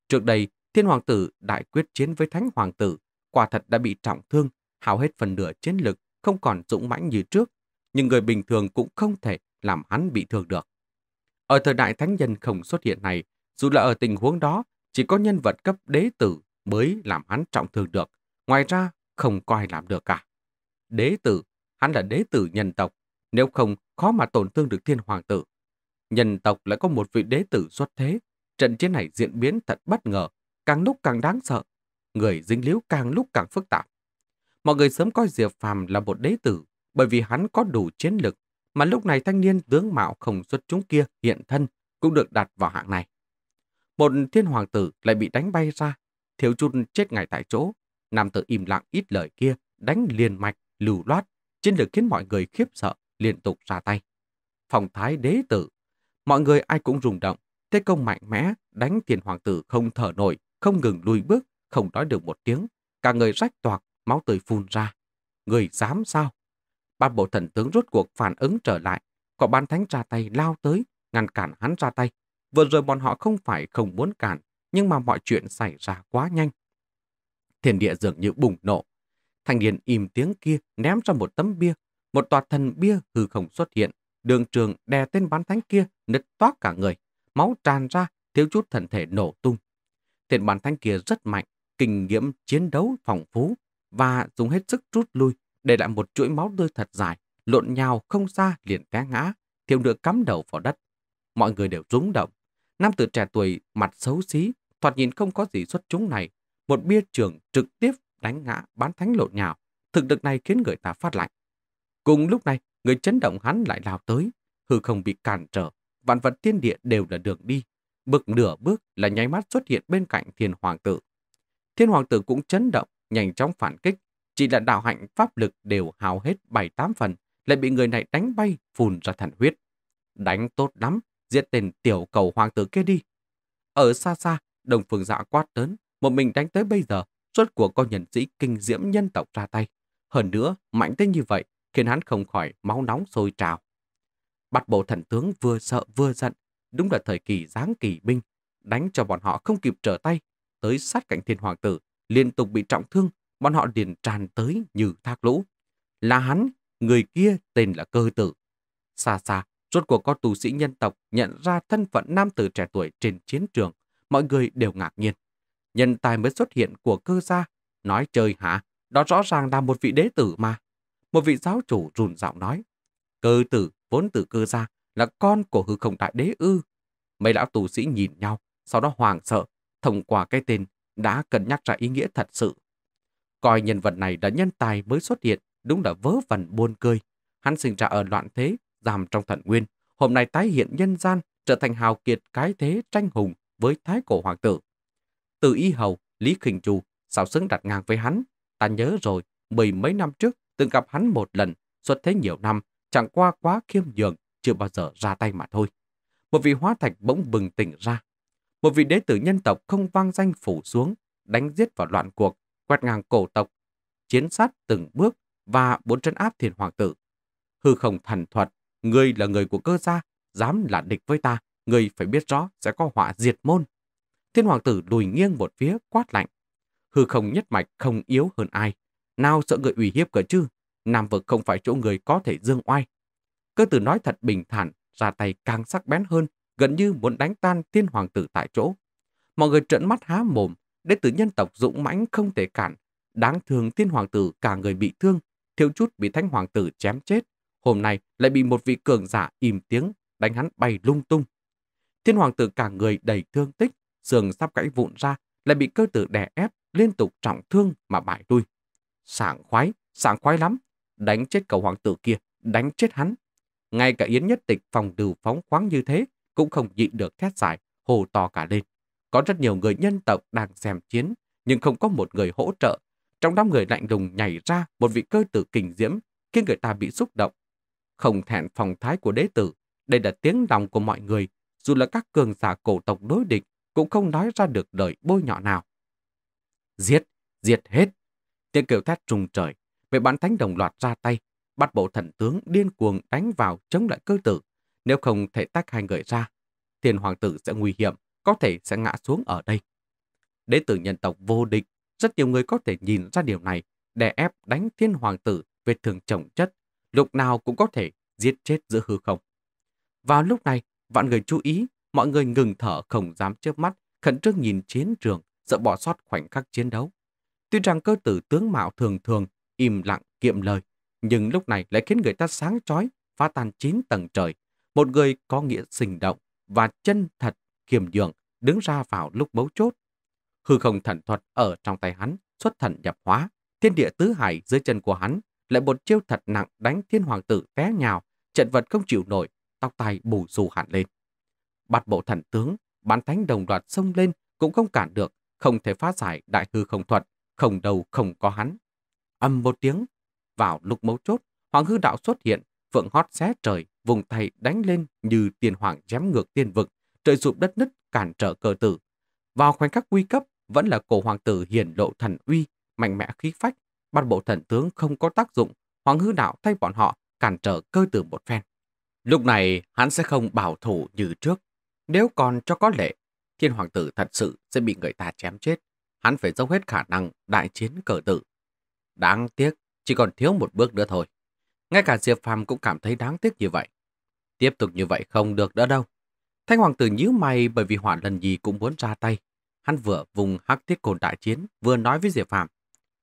Trước đây, thiên hoàng tử đại quyết chiến với thánh hoàng tử, quả thật đã bị trọng thương, hào hết phần nửa chiến lực, không còn dũng mãnh như trước, nhưng người bình thường cũng không thể làm hắn bị thương được. Ở thời đại thánh nhân không xuất hiện này, dù là ở tình huống đó, chỉ có nhân vật cấp đế tử mới làm hắn trọng thương được. Ngoài ra, không coi làm được cả. Đế tử, hắn là đế tử nhân tộc, nếu không khó mà tổn thương được thiên hoàng tử. Nhân tộc lại có một vị đế tử xuất thế, trận chiến này diễn biến thật bất ngờ, càng lúc càng đáng sợ, người dính líu càng lúc càng phức tạp. Mọi người sớm coi Diệp Phàm là một đế tử bởi vì hắn có đủ chiến lực, mà lúc này thanh niên tướng mạo không xuất chúng kia hiện thân cũng được đặt vào hạng này. Một thiên hoàng tử lại bị đánh bay ra, thiếu chút chết ngay tại chỗ, nam tử im lặng ít lời kia, đánh liền mạch, lưu loát, chiến lược khiến mọi người khiếp sợ, liên tục ra tay. Phòng thái đế tử, mọi người ai cũng rung động, thế công mạnh mẽ, đánh thiên hoàng tử không thở nổi, không ngừng lùi bước, không nói được một tiếng, cả người rách toạc, máu tươi phun ra. Người dám sao? ba bộ thần tướng rốt cuộc phản ứng trở lại, có ban thánh ra tay lao tới, ngăn cản hắn ra tay. Vừa rồi bọn họ không phải không muốn cản, nhưng mà mọi chuyện xảy ra quá nhanh. Thiên địa dường như bùng nổ. thành niên im tiếng kia ném ra một tấm bia, một tòa thần bia hư không xuất hiện. Đường trường đè tên bán thánh kia, nứt toát cả người, máu tràn ra, thiếu chút thần thể nổ tung. Tên bán thánh kia rất mạnh, kinh nghiệm chiến đấu phong phú và dùng hết sức rút lui để lại một chuỗi máu tươi thật dài, lộn nhào không xa liền té ngã, thiếu nữa cắm đầu vào đất. Mọi người đều rúng động. Nam tử trẻ tuổi mặt xấu xí, thoạt nhìn không có gì xuất chúng này. Một bia trường trực tiếp đánh ngã bán thánh lộn nhào. Thực lực này khiến người ta phát lạnh. Cùng lúc này, người chấn động hắn lại lao tới. Hư không bị cản trở, vạn vật tiên địa đều là đường đi. Bực nửa bước là nháy mắt xuất hiện bên cạnh thiên hoàng tử. Thiên hoàng tử cũng chấn động, nhanh chóng phản kích, chỉ là đạo hạnh pháp lực đều hào hết bảy tám phần, lại bị người này đánh bay, phùn ra thần huyết. Đánh tốt lắm, giết tên tiểu cầu hoàng tử kia đi. Ở xa xa, đồng phương dạ quát lớn, một mình đánh tới bây giờ, suốt của con nhân sĩ kinh diễm nhân tộc ra tay. Hơn nữa, mạnh tới như vậy, khiến hắn không khỏi máu nóng sôi trào. Bắt bộ thần tướng vừa sợ vừa giận, đúng là thời kỳ giáng kỳ binh, đánh cho bọn họ không kịp trở tay, tới sát cạnh thiên hoàng tử, liên tục bị trọng thương, bọn họ liền tràn tới như thác lũ. Là hắn, người kia tên là cơ tử. Xa xa, rốt cuộc có tù sĩ nhân tộc nhận ra thân phận nam tử trẻ tuổi trên chiến trường. Mọi người đều ngạc nhiên. Nhân tài mới xuất hiện của cơ gia. Nói chơi hả? Đó rõ ràng là một vị đế tử mà. Một vị giáo chủ rùn giọng nói. Cơ tử, vốn từ cơ gia, là con của hư không đại đế ư. Mấy lão tù sĩ nhìn nhau, sau đó hoàng sợ, thông qua cái tên đã cân nhắc ra ý nghĩa thật sự Coi nhân vật này đã nhân tài mới xuất hiện, đúng là vớ vẩn buôn cười. Hắn sinh ra ở loạn thế, giảm trong thận nguyên, hôm nay tái hiện nhân gian, trở thành hào kiệt cái thế tranh hùng với thái cổ hoàng tử. Từ y hầu, Lý Khình Trù, xảo xứng đặt ngang với hắn. Ta nhớ rồi, mười mấy năm trước, từng gặp hắn một lần, xuất thế nhiều năm, chẳng qua quá khiêm nhường, chưa bao giờ ra tay mà thôi. Một vị hóa thạch bỗng bừng tỉnh ra. Một vị đế tử nhân tộc không vang danh phủ xuống, đánh giết vào loạn cuộc, quét ngang cổ tộc, chiến sát từng bước và bốn trấn áp thiên hoàng tử. Hư không thần thuật, ngươi là người của cơ gia, dám là địch với ta, ngươi phải biết rõ sẽ có họa diệt môn. Thiên hoàng tử lùi nghiêng một phía quát lạnh. Hư không nhất mạch không yếu hơn ai. Nào sợ người ủy hiếp cờ chứ? Nam vực không phải chỗ người có thể dương oai. Cơ tử nói thật bình thản, ra tay càng sắc bén hơn, gần như muốn đánh tan thiên hoàng tử tại chỗ. Mọi người trợn mắt há mồm, Đệ tử nhân tộc dũng mãnh không thể cản. Đáng thương tiên hoàng tử cả người bị thương, thiếu chút bị thanh hoàng tử chém chết. Hôm nay lại bị một vị cường giả im tiếng, đánh hắn bay lung tung. Thiên hoàng tử cả người đầy thương tích, sườn sắp gãy vụn ra, lại bị cơ tử đè ép, liên tục trọng thương mà bại đuôi, Sảng khoái, sảng khoái lắm, đánh chết cầu hoàng tử kia, đánh chết hắn. Ngay cả Yến nhất tịch phòng đều phóng khoáng như thế, cũng không nhịn được thét giải, hồ to cả lên. Có rất nhiều người nhân tộc đang xem chiến, nhưng không có một người hỗ trợ. Trong đám người lạnh lùng nhảy ra một vị cơ tử kình diễm, khiến người ta bị xúc động. Không thẹn phòng thái của đế tử, đây là tiếng lòng của mọi người, dù là các cường giả cổ tộc đối địch, cũng không nói ra được lời bôi nhọ nào. Giết, giết hết. Tiếng kêu thét trùng trời, về bán thánh đồng loạt ra tay, bắt bộ thần tướng điên cuồng đánh vào chống lại cơ tử. Nếu không thể tách hai người ra, thiên hoàng tử sẽ nguy hiểm có thể sẽ ngã xuống ở đây. Đế tử nhân tộc vô địch, rất nhiều người có thể nhìn ra điều này, đè ép đánh thiên hoàng tử về thường trọng chất, lúc nào cũng có thể giết chết giữa hư không. Vào lúc này, vạn người chú ý, mọi người ngừng thở không dám chớp mắt, khẩn trương nhìn chiến trường, sợ bỏ sót khoảnh khắc chiến đấu. Tuy rằng cơ tử tướng mạo thường thường, im lặng, kiệm lời, nhưng lúc này lại khiến người ta sáng chói, phá tan chín tầng trời. Một người có nghĩa sinh động và chân thật kiềm nhường, đứng ra vào lúc mấu chốt. Hư không thần thuật ở trong tay hắn, xuất thần nhập hóa, thiên địa tứ hải dưới chân của hắn, lại một chiêu thật nặng đánh thiên hoàng tử té nhào, trận vật không chịu nổi, tóc tai bù xù hẳn lên. Bạt bộ thần tướng, bán thánh đồng loạt xông lên cũng không cản được, không thể phá giải đại hư không thuật, không đầu không có hắn. Âm một tiếng, vào lúc mấu chốt, hoàng hư đạo xuất hiện, phượng hót xé trời, vùng tay đánh lên như tiền hoàng chém ngược tiên vực, trời sụp đất nứt cản trở cờ tử. Vào khoảnh khắc nguy cấp, vẫn là cổ hoàng tử hiển lộ thần uy, mạnh mẽ khí phách, bắt bộ thần tướng không có tác dụng, hoàng hư đạo thay bọn họ cản trở cơ tử một phen. Lúc này, hắn sẽ không bảo thủ như trước. Nếu còn cho có lệ, thiên hoàng tử thật sự sẽ bị người ta chém chết. Hắn phải dốc hết khả năng đại chiến cờ tử. Đáng tiếc, chỉ còn thiếu một bước nữa thôi. Ngay cả Diệp Phàm cũng cảm thấy đáng tiếc như vậy. Tiếp tục như vậy không được nữa đâu. Thanh Hoàng tử nhíu mày bởi vì hỏa lần gì cũng muốn ra tay. Hắn vừa vùng hắc thiết cồn đại chiến, vừa nói với Diệp Phạm: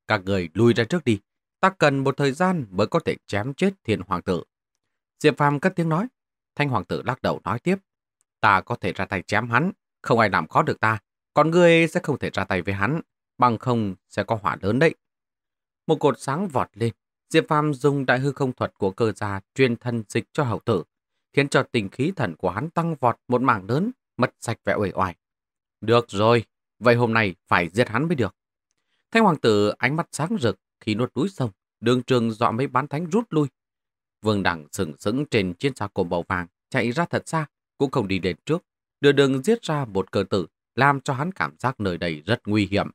Các người lui ra trước đi, ta cần một thời gian mới có thể chém chết thiên hoàng tử. Diệp Phạm cất tiếng nói. Thanh hoàng tử lắc đầu nói tiếp. Ta có thể ra tay chém hắn, không ai làm khó được ta. Còn ngươi sẽ không thể ra tay với hắn, bằng không sẽ có hỏa lớn đấy. Một cột sáng vọt lên, Diệp Phạm dùng đại hư không thuật của cơ gia truyền thân dịch cho hậu tử, khiến cho tình khí thần của hắn tăng vọt một mảng lớn, mất sạch vẻ uể oải. Được rồi, vậy hôm nay phải giết hắn mới được. Thanh hoàng tử ánh mắt sáng rực khi nuốt túi sông, đường trường dọa mấy bán thánh rút lui. Vương đẳng sừng sững trên chiến xa cổ màu vàng, chạy ra thật xa, cũng không đi đến trước. Đưa đường giết ra một cơ tử, làm cho hắn cảm giác nơi đây rất nguy hiểm.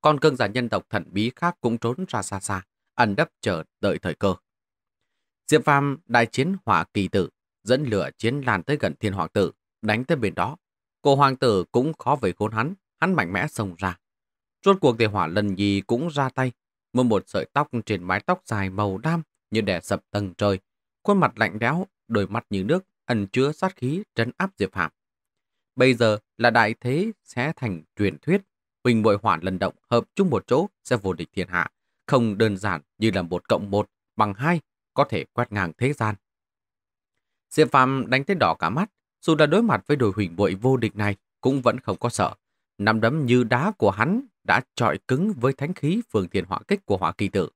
Còn cương giả nhân tộc thần bí khác cũng trốn ra xa xa, ẩn đấp chờ đợi thời cơ. Diệp Phàm đại chiến hỏa kỳ tử, dẫn lửa chiến lan tới gần thiên hoàng tử, đánh tới bên đó. Cổ hoàng tử cũng khó về khốn hắn, hắn mạnh mẽ xông ra. Rốt cuộc thì hỏa lần gì cũng ra tay, một một sợi tóc trên mái tóc dài màu đam như đè sập tầng trời. Khuôn mặt lạnh lẽo, đôi mắt như nước, ẩn chứa sát khí trấn áp Diệp Phạm. Bây giờ là đại thế sẽ thành truyền thuyết, huynh bội hỏa lần động hợp chung một chỗ sẽ vô địch thiên hạ, không đơn giản như là một cộng một bằng hai có thể quét ngang thế gian. Diệp Phạm đánh tới đỏ cả mắt, dù đã đối mặt với đồi huỳnh bội vô địch này cũng vẫn không có sợ. Nằm đấm như đá của hắn đã trọi cứng với thánh khí phường thiền hỏa kích của hỏa kỳ tử.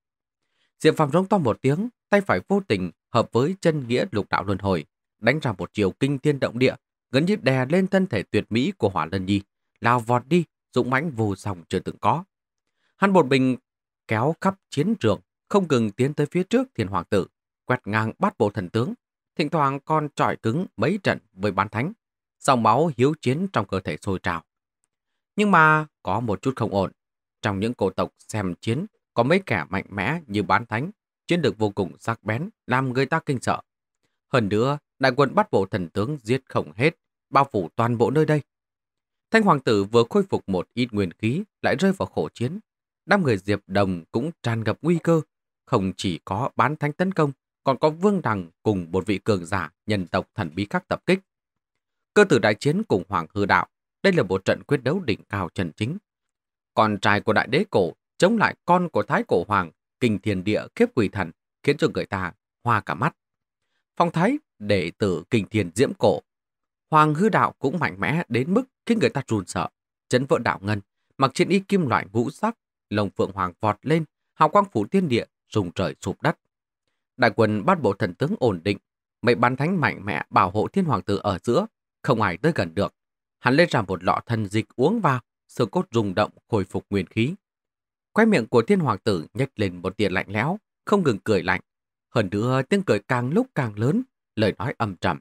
Diệp Phạm rống to một tiếng, tay phải vô tình hợp với chân nghĩa lục đạo luân hồi, đánh ra một chiều kinh thiên động địa, gần như đè lên thân thể tuyệt mỹ của hỏa lân nhi, lao vọt đi, dũng mãnh vô song chưa từng có. Hắn một bình kéo khắp chiến trường, không ngừng tiến tới phía trước thiền hoàng tử, quét ngang bắt bộ thần tướng, thỉnh thoảng còn trọi cứng mấy trận với bán thánh, dòng máu hiếu chiến trong cơ thể sôi trào. Nhưng mà có một chút không ổn, trong những cổ tộc xem chiến có mấy kẻ mạnh mẽ như bán thánh, chiến được vô cùng sắc bén, làm người ta kinh sợ. Hơn nữa, đại quân bắt bộ thần tướng giết không hết, bao phủ toàn bộ nơi đây. Thanh hoàng tử vừa khôi phục một ít nguyên khí lại rơi vào khổ chiến. Đám người Diệp Đồng cũng tràn ngập nguy cơ, không chỉ có bán thánh tấn công, còn có Vương Đằng cùng một vị cường giả nhân tộc thần bí khác tập kích. Cơ tử đại chiến cùng Hoàng Hư Đạo, đây là một trận quyết đấu đỉnh cao chân chính. Con trai của đại đế cổ chống lại con của thái cổ hoàng, kinh thiên địa khiếp quỷ thần, khiến cho người ta hoa cả mắt. Phong thái đệ tử kinh thiên diễm cổ. Hoàng Hư Đạo cũng mạnh mẽ đến mức khiến người ta run sợ, chấn vỡ đạo ngân, mặc chiến y kim loại ngũ sắc, lồng phượng hoàng vọt lên, hào quang phủ thiên địa, rùng trời sụp đất Đại quân bắt bộ thần tướng ổn định, mấy bán thánh mạnh mẽ bảo hộ thiên hoàng tử ở giữa, không ai tới gần được. Hắn lấy ra một lọ thần dịch uống vào, xương cốt rung động khôi phục nguyên khí. Quay miệng của thiên hoàng tử nhếch lên một tia lạnh lẽo, không ngừng cười lạnh. Hơn nữa tiếng cười càng lúc càng lớn, lời nói âm trầm.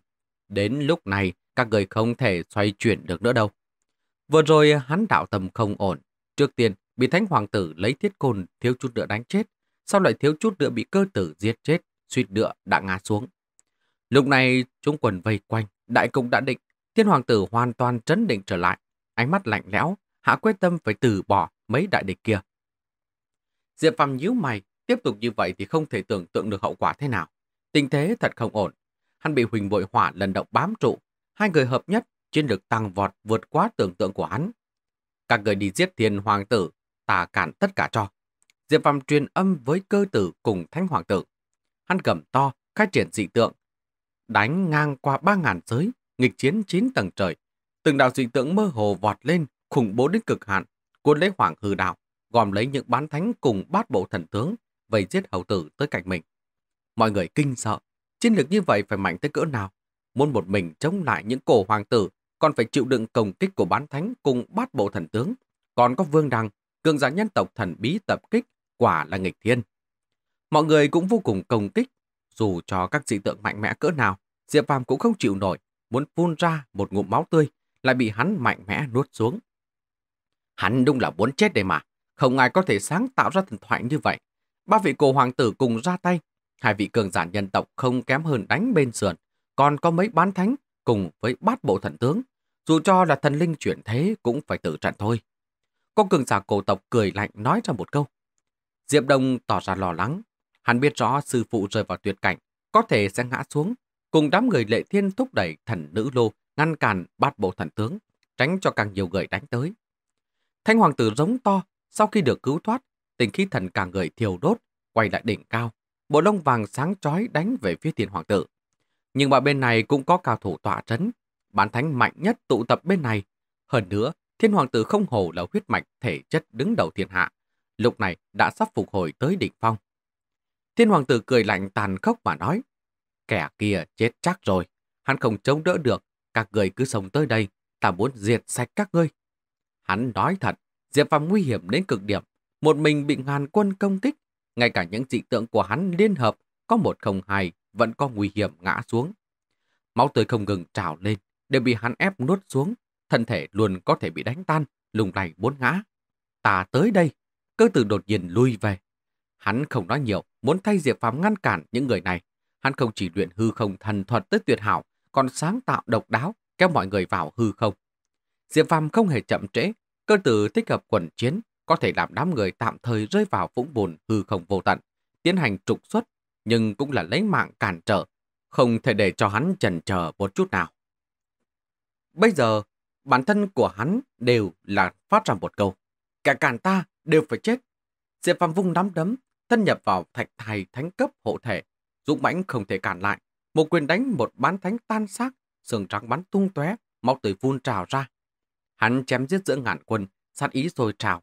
Đến lúc này, các người không thể xoay chuyển được nữa đâu. Vừa rồi hắn đạo tâm không ổn. Trước tiên, bị thánh hoàng tử lấy thiết côn thiếu chút nữa đánh chết, sao lại thiếu chút nữa bị cơ tử giết chết, suýt nữa đã ngã xuống. Lúc này, chúng quần vây quanh, đại công đã định, thiên hoàng tử hoàn toàn trấn định trở lại, ánh mắt lạnh lẽo, hạ quyết tâm phải từ bỏ mấy đại địch kia. Diệp Phàm nhíu mày, tiếp tục như vậy thì không thể tưởng tượng được hậu quả thế nào. Tình thế thật không ổn. Hắn bị Huỳnh Bội Hỏa lần động bám trụ, hai người hợp nhất, chiến lực tăng vọt vượt quá tưởng tượng của hắn. Các người đi giết thiên hoàng tử, ta cản tất cả cho. Diệp Phàm truyền âm với cơ tử cùng Thánh Hoàng tử. Hắn gầm to, khai triển dị tượng, đánh ngang qua ba ngàn giới, nghịch chiến chín tầng trời. Từng đạo dị tượng mơ hồ vọt lên, khủng bố đến cực hạn, cuốn lấy Hoàng Hư Đạo, gom lấy những bán thánh cùng bát bộ thần tướng, vây giết hầu tử tới cạnh mình. Mọi người kinh sợ, chiến lược như vậy phải mạnh tới cỡ nào? Muốn một mình chống lại những cổ hoàng tử, còn phải chịu đựng công kích của bán thánh cùng bát bộ thần tướng. Còn có vương đằng, cường giả nhân tộc thần bí tập kích quả là nghịch thiên. Mọi người cũng vô cùng công kích, dù cho các dị tượng mạnh mẽ cỡ nào, Diệp Phàm cũng không chịu nổi, muốn phun ra một ngụm máu tươi, lại bị hắn mạnh mẽ nuốt xuống. Hắn đúng là muốn chết đây mà, không ai có thể sáng tạo ra thần thoại như vậy. Ba vị cổ hoàng tử cùng ra tay, hai vị cường giả nhân tộc không kém hơn đánh bên sườn, còn có mấy bán thánh cùng với bát bộ thần tướng, dù cho là thần linh chuyển thế cũng phải tự trận thôi. Có cường giả cổ tộc cười lạnh nói ra một câu, Diệp Đông tỏ ra lo lắng. Hắn biết rõ sư phụ rơi vào tuyệt cảnh, có thể sẽ ngã xuống. Cùng đám người lệ thiên thúc đẩy thần nữ lô, ngăn cản bát bộ thần tướng, tránh cho càng nhiều người đánh tới. Thanh hoàng tử giống to, sau khi được cứu thoát, tình khí thần càng người thiều đốt, quay lại đỉnh cao. Bộ lông vàng sáng chói đánh về phía thiên hoàng tử. Nhưng mà bên này cũng có cao thủ tọa trấn. bản thánh mạnh nhất tụ tập bên này. Hơn nữa, thiên hoàng tử không hổ là huyết mạch thể chất đứng đầu thiên hạ lúc này đã sắp phục hồi tới đỉnh phong. Thiên hoàng tử cười lạnh tàn khốc mà nói, kẻ kia chết chắc rồi, hắn không chống đỡ được, các người cứ sống tới đây, ta muốn diệt sạch các ngươi. Hắn nói thật, Diệp Phàm nguy hiểm đến cực điểm, một mình bị ngàn quân công kích, ngay cả những dị tượng của hắn liên hợp có một không hai vẫn có nguy hiểm ngã xuống. Máu tươi không ngừng trào lên, đều bị hắn ép nuốt xuống, thân thể luôn có thể bị đánh tan, lùng lầy bốn ngã. Ta tới đây! cơ tử đột nhiên lui về. Hắn không nói nhiều, muốn thay Diệp Phàm ngăn cản những người này. Hắn không chỉ luyện hư không thần thuật tới tuyệt hảo, còn sáng tạo độc đáo, kéo mọi người vào hư không. Diệp Phàm không hề chậm trễ, cơ tử tích hợp quần chiến, có thể làm đám người tạm thời rơi vào vũng bùn hư không vô tận, tiến hành trục xuất, nhưng cũng là lấy mạng cản trở, không thể để cho hắn chần chờ một chút nào. Bây giờ, bản thân của hắn đều là phát ra một câu, kẻ cản ta đều phải chết. Diệp Phạm vung nắm đấm, thân nhập vào thạch thai thánh cấp hộ thể. Dũng mãnh không thể cản lại. Một quyền đánh một bán thánh tan xác, sườn trắng bắn tung tóe, máu tươi phun trào ra. Hắn chém giết giữa ngàn quân, sát ý rồi trào.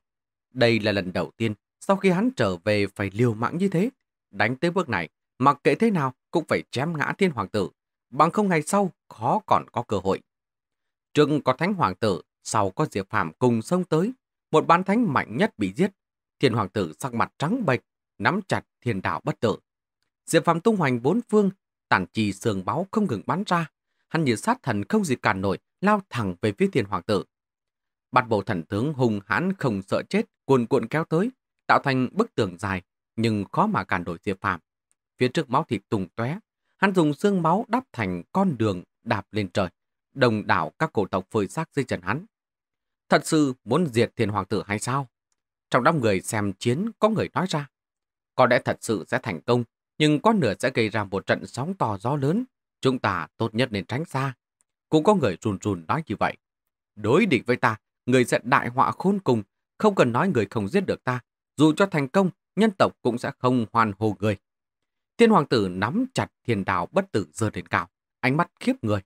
Đây là lần đầu tiên sau khi hắn trở về phải liều mạng như thế. Đánh tới bước này, mặc kệ thế nào cũng phải chém ngã thiên hoàng tử. Bằng không ngày sau, khó còn có cơ hội. Trừng có thánh hoàng tử, sau có Diệp Phạm cùng sông tới, một bán thánh mạnh nhất bị giết. Thiên hoàng tử sắc mặt trắng bệch, nắm chặt thiên đạo bất tử. Diệp phàm tung hoành bốn phương, tản trì sườn báo không ngừng bắn ra. Hắn như sát thần không gì cản nổi, lao thẳng về phía thiên hoàng tử. Bát bộ thần tướng hùng hãn không sợ chết, cuồn cuộn kéo tới, tạo thành bức tường dài, nhưng khó mà cản nổi Diệp phàm. Phía trước máu thịt tùng tóe, hắn dùng xương máu đắp thành con đường đạp lên trời, đồng đảo các cổ tộc phơi xác dưới chân hắn. Thật sự muốn diệt thiên hoàng tử hay sao? Trong đám người xem chiến có người nói ra. Có lẽ thật sự sẽ thành công, nhưng có nửa sẽ gây ra một trận sóng to gió lớn. Chúng ta tốt nhất nên tránh xa. Cũng có người rùn rùn nói như vậy. Đối địch với ta, người sẽ đại họa khôn cùng. Không cần nói người không giết được ta. Dù cho thành công, nhân tộc cũng sẽ không hoàn hồ người. Thiên hoàng tử nắm chặt thiên đào bất tử giơ đến cao, ánh mắt khiếp người.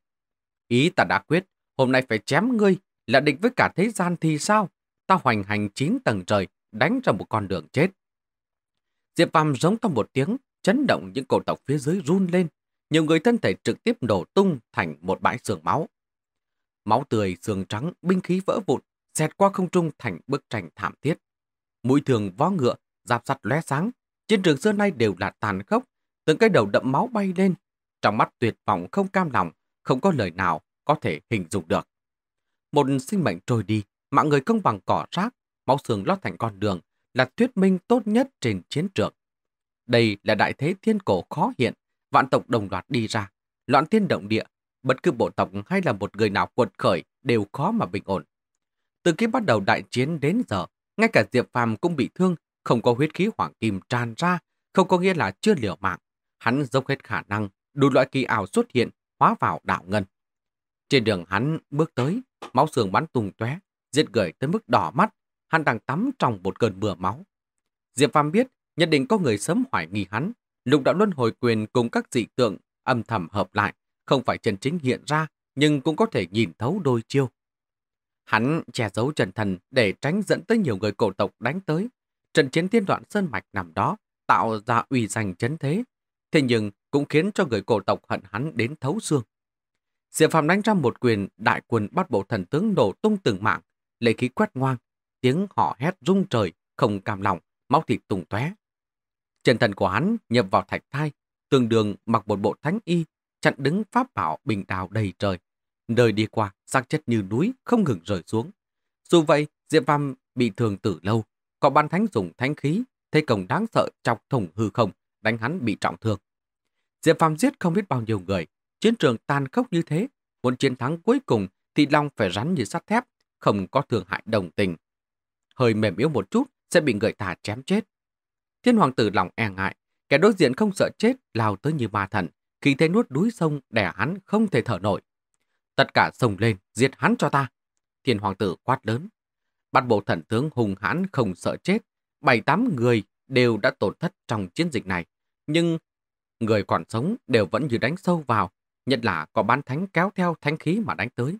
Ý ta đã quyết, hôm nay phải chém ngươi, là địch với cả thế gian thì sao? Ta hoành hành chín tầng trời, đánh ra một con đường chết. Diệp Phàm giống to một tiếng, chấn động những cổ tộc phía dưới run lên. Nhiều người thân thể trực tiếp nổ tung thành một bãi xương máu. Máu tươi, xương trắng, binh khí vỡ vụn, xẹt qua không trung thành bức tranh thảm thiết. Mũi thường vó ngựa, giáp sắt lóe sáng. Trên trường xưa nay đều là tàn khốc, từng cái đầu đậm máu bay lên. Trong mắt tuyệt vọng không cam lòng, không có lời nào có thể hình dung được một sinh mệnh trôi đi, mạng người không bằng cỏ rác, máu xương lót thành con đường, là thuyết minh tốt nhất trên chiến trường. Đây là đại thế thiên cổ khó hiện, vạn tộc đồng loạt đi ra, loạn thiên động địa, bất cứ bộ tộc hay là một người nào quật khởi đều khó mà bình ổn. Từ khi bắt đầu đại chiến đến giờ, ngay cả Diệp Phàm cũng bị thương, không có huyết khí hoảng kim tràn ra, không có nghĩa là chưa liều mạng. Hắn dốc hết khả năng, đủ loại kỳ ảo xuất hiện, hóa vào đạo ngân. Trên đường hắn bước tới, Máu xương bắn tung tóe, giết gửi tới mức đỏ mắt, hắn đang tắm trong một cơn mưa máu. Diệp Phàm biết, nhất định có người sớm hoài nghi hắn, lục đạo luân hồi quyền cùng các dị tượng âm thầm hợp lại, không phải chân chính hiện ra, nhưng cũng có thể nhìn thấu đôi chiêu. Hắn che giấu trần thần để tránh dẫn tới nhiều người cổ tộc đánh tới. Trận chiến tiên đoạn sơn mạch nằm đó, tạo ra uy danh chấn thế. Thế nhưng cũng khiến cho người cổ tộc hận hắn đến thấu xương. Diệp Phàm đánh ra một quyền, đại quân bắt bộ thần tướng nổ tung từng mạng, lệ khí quét ngoang, tiếng họ hét rung trời, không cam lòng, máu thịt tung tóe. Chân thần của hắn nhập vào thạch thai, tương đương mặc một bộ thánh y, chặn đứng pháp bảo bình đào đầy trời. đời đi qua, sắc chết như núi, không ngừng rời xuống. Dù vậy, Diệp Phàm bị thương tử lâu, có ban thánh dùng thánh khí, thế cổng đáng sợ chọc thủng hư không, đánh hắn bị trọng thương. Diệp Phàm giết không biết bao nhiêu người, Chiến trường tan khốc như thế, muốn chiến thắng cuối cùng thì Long phải rắn như sắt thép, không có thương hại đồng tình. Hơi mềm yếu một chút sẽ bị người ta chém chết. Thiên hoàng tử lòng e ngại, kẻ đối diện không sợ chết lao tới như ma thần, khi thế nuốt đuối sông đè hắn không thể thở nổi. Tất cả sông lên, giết hắn cho ta. Thiên hoàng tử quát lớn. Bắt bộ thần tướng hùng hãn không sợ chết. Bảy tám người đều đã tổn thất trong chiến dịch này. Nhưng người còn sống đều vẫn như đánh sâu vào, nhất là có bán thánh kéo theo thánh khí mà đánh tới.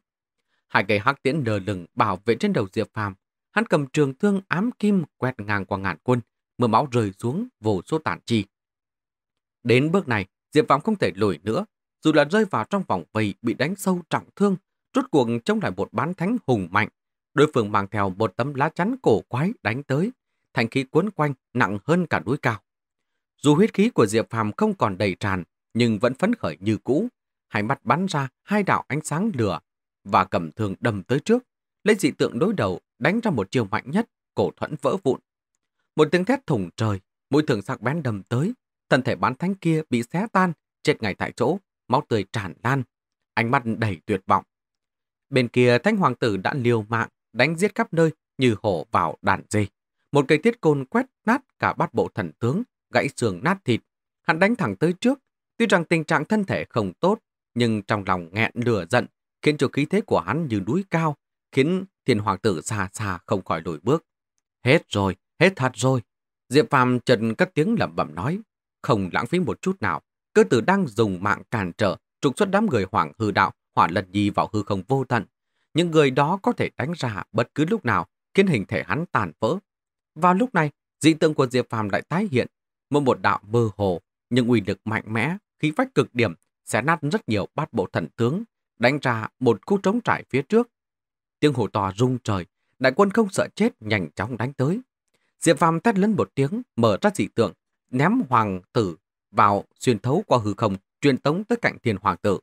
Hai cây hắc tiễn lờ lửng bảo vệ trên đầu Diệp Phàm, hắn cầm trường thương ám kim quẹt ngang qua ngàn quân, mưa máu rơi xuống vô số tàn chi. Đến bước này, Diệp Phàm không thể lùi nữa, dù là rơi vào trong vòng vây bị đánh sâu trọng thương, rốt cuộc chống lại một bán thánh hùng mạnh. Đối phương mang theo một tấm lá chắn cổ quái đánh tới, thành khí cuốn quanh nặng hơn cả núi cao. Dù huyết khí của Diệp Phàm không còn đầy tràn, nhưng vẫn phấn khởi như cũ, hai mắt bắn ra hai đạo ánh sáng lửa và cầm thường đầm tới trước, lấy dị tượng đối đầu đánh ra một chiều mạnh nhất, cổ thuẫn vỡ vụn. Một tiếng thét thùng trời, mũi thường sắc bén đầm tới, thân thể bán thánh kia bị xé tan, chết ngay tại chỗ, máu tươi tràn lan, ánh mắt đầy tuyệt vọng. Bên kia thanh hoàng tử đã liều mạng, đánh giết khắp nơi như hổ vào đàn dê. Một cây tiết côn quét nát cả bát bộ thần tướng, gãy xương nát thịt. Hắn đánh thẳng tới trước, tuy rằng tình trạng thân thể không tốt, nhưng trong lòng nghẹn lửa giận, khiến cho khí thế của hắn như núi cao, khiến thiên hoàng tử xa xa không khỏi đổi bước. Hết rồi, hết thật rồi. Diệp Phàm trần cất tiếng lẩm bẩm nói, không lãng phí một chút nào. Cơ tử đang dùng mạng cản trở, trục xuất đám người hoàng hư đạo, hỏa lần nhi vào hư không vô tận. Những người đó có thể đánh ra bất cứ lúc nào, khiến hình thể hắn tàn vỡ. Vào lúc này, dị tượng của Diệp Phàm lại tái hiện, một một đạo mơ hồ, nhưng uy lực mạnh mẽ, khí phách cực điểm xé nát rất nhiều bát bộ thần tướng, đánh ra một khu trống trải phía trước. Tiếng hổ to rung trời, đại quân không sợ chết nhanh chóng đánh tới. Diệp Phàm thét lớn một tiếng, mở ra dị tượng, ném hoàng tử vào xuyên thấu qua hư không, truyền tống tới cạnh thiên hoàng tử.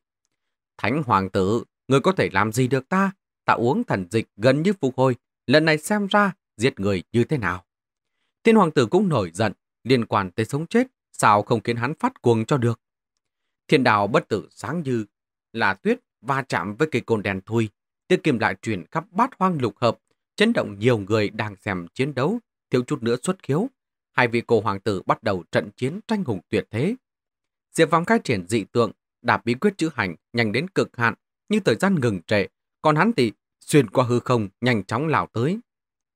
Thánh hoàng tử, người có thể làm gì được ta? Ta uống thần dịch gần như phục hồi, lần này xem ra giết người như thế nào. Thiên hoàng tử cũng nổi giận, liên quan tới sống chết, sao không khiến hắn phát cuồng cho được. Thiên đào bất tử sáng như là tuyết va chạm với cây côn đèn thui, tiếng kim lại truyền khắp bát hoang lục hợp, chấn động nhiều người đang xem chiến đấu, thiếu chút nữa xuất khiếu. Hai vị cô hoàng tử bắt đầu trận chiến tranh hùng tuyệt thế. Diệp Vong khai triển dị tượng, đạp bí quyết chữ hành nhanh đến cực hạn, như thời gian ngừng trệ, còn hắn thì xuyên qua hư không nhanh chóng lao tới.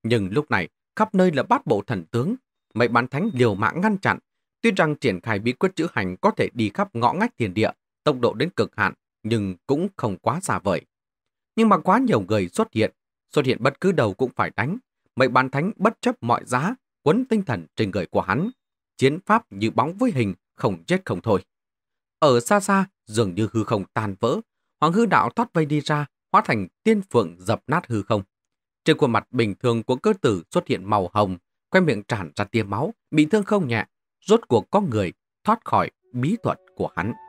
Nhưng lúc này, khắp nơi là bát bộ thần tướng, mấy bán thánh liều mạng ngăn chặn, Tuy rằng triển khai bí quyết chữ hành có thể đi khắp ngõ ngách thiền địa, tốc độ đến cực hạn, nhưng cũng không quá xa vời. Nhưng mà quá nhiều người xuất hiện, xuất hiện bất cứ đầu cũng phải đánh. Mấy bàn thánh bất chấp mọi giá, quấn tinh thần trên người của hắn. Chiến pháp như bóng với hình, không chết không thôi. Ở xa xa, dường như hư không tan vỡ, hoàng hư đạo thoát vây đi ra, hóa thành tiên phượng dập nát hư không. Trên khuôn mặt bình thường của cơ tử xuất hiện màu hồng, khoe miệng tràn ra tia máu, bị thương không nhẹ, rốt cuộc có người thoát khỏi bí thuật của hắn.